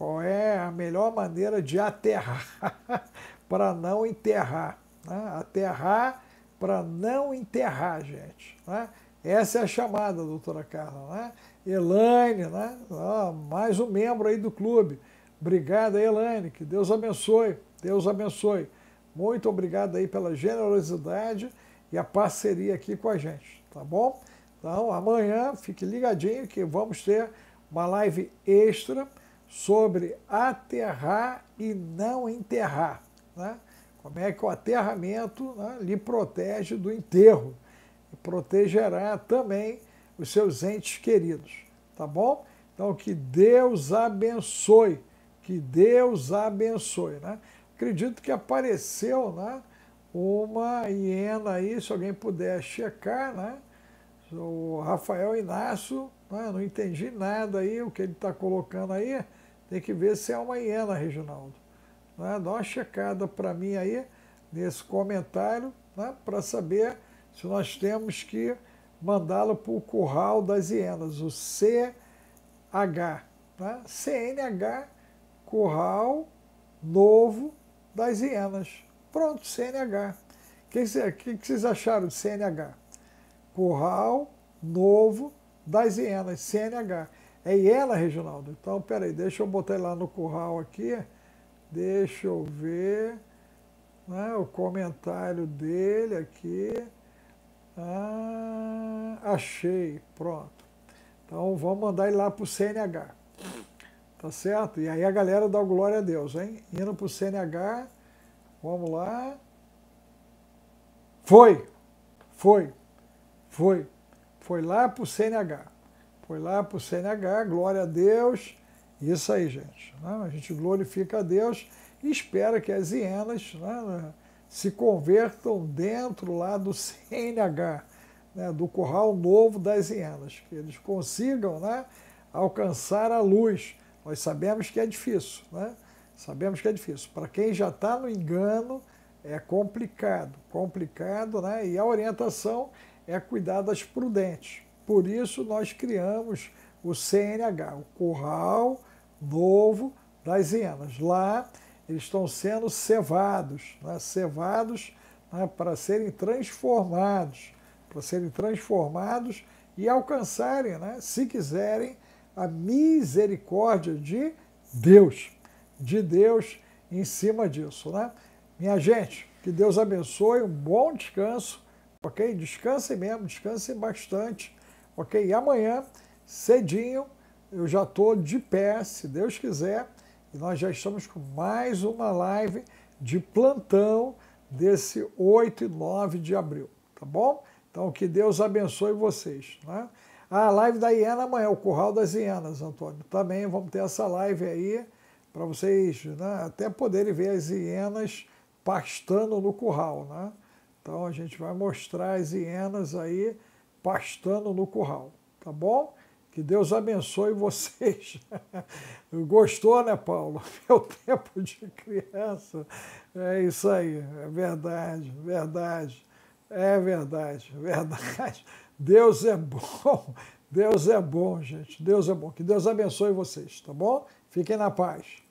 Qual é a melhor maneira de aterrar para não enterrar? Né? Aterrar para não enterrar, gente. Né? Essa é a chamada, doutora Carla. Né? Elaine, né? Ah, mais um membro aí do clube. Obrigado, Elaine. Que Deus abençoe. Deus abençoe. Muito obrigado aí pela generosidade e a parceria aqui com a gente, tá bom? Então, amanhã fique ligadinho que vamos ter uma live extra sobre aterrar e não enterrar. Né? Como é que o aterramento né, lhe protege do enterro e protegerá também os seus entes queridos, tá bom? Então que Deus abençoe, que Deus abençoe, né? Acredito que apareceu, né, uma hiena aí, se alguém puder checar, né? O Rafael Inácio, né, não entendi nada aí o que ele está colocando aí. Tem que ver se é uma hiena, Reginaldo. Né? Dá uma checada para mim aí nesse comentário né? para saber se nós temos que mandá-la para o curral das hienas, o CH. Né? CNH, curral novo das hienas. Pronto, CNH. O que, que, que vocês acharam de CNH? Curral novo das hienas, CNH. É e ela, Reginaldo. Então, peraí, deixa eu botar lá no curral aqui. Deixa eu ver né, o comentário dele aqui. Ah, achei, pronto. Então vamos mandar ele lá para o CNH. Tá certo? E aí a galera dá glória a Deus, hein? Indo para o CNH, vamos lá. Foi, foi, foi. Foi lá para o CNH. Foi lá para o CNH, glória a Deus. Isso aí, gente. Né? A gente glorifica a Deus e espera que as hienas né, se convertam dentro lá do CNH, né, do curral novo das hienas, que eles consigam né, alcançar a luz. Nós sabemos que é difícil, né? Sabemos que é difícil. Para quem já está no engano, é complicado, complicado, né? E a orientação é cuidar das prudentes. Por isso nós criamos o CNH, o Curral Novo das Hienas. Lá eles estão sendo cevados, né? cevados né? para serem transformados, para serem transformados e alcançarem, né? se quiserem, a misericórdia de Deus, de Deus em cima disso. Né? Minha gente, que Deus abençoe, um bom descanso, ok? Descansem mesmo, descansem bastante Ok? E amanhã, cedinho, eu já estou de pé, se Deus quiser, e nós já estamos com mais uma live de plantão desse 8 e 9 de abril, tá bom? Então que Deus abençoe vocês. Né? Ah, a live da hiena amanhã, o Curral das Hienas, Antônio. Também vamos ter essa live aí para vocês né, até poderem ver as hienas pastando no curral. Né? Então a gente vai mostrar as hienas aí pastando no curral, tá bom? Que Deus abençoe vocês. Gostou, né, Paulo? Meu tempo de criança. É isso aí, é verdade, verdade. É verdade, verdade. Deus é bom, Deus é bom, gente. Deus é bom. Que Deus abençoe vocês, tá bom? Fiquem na paz.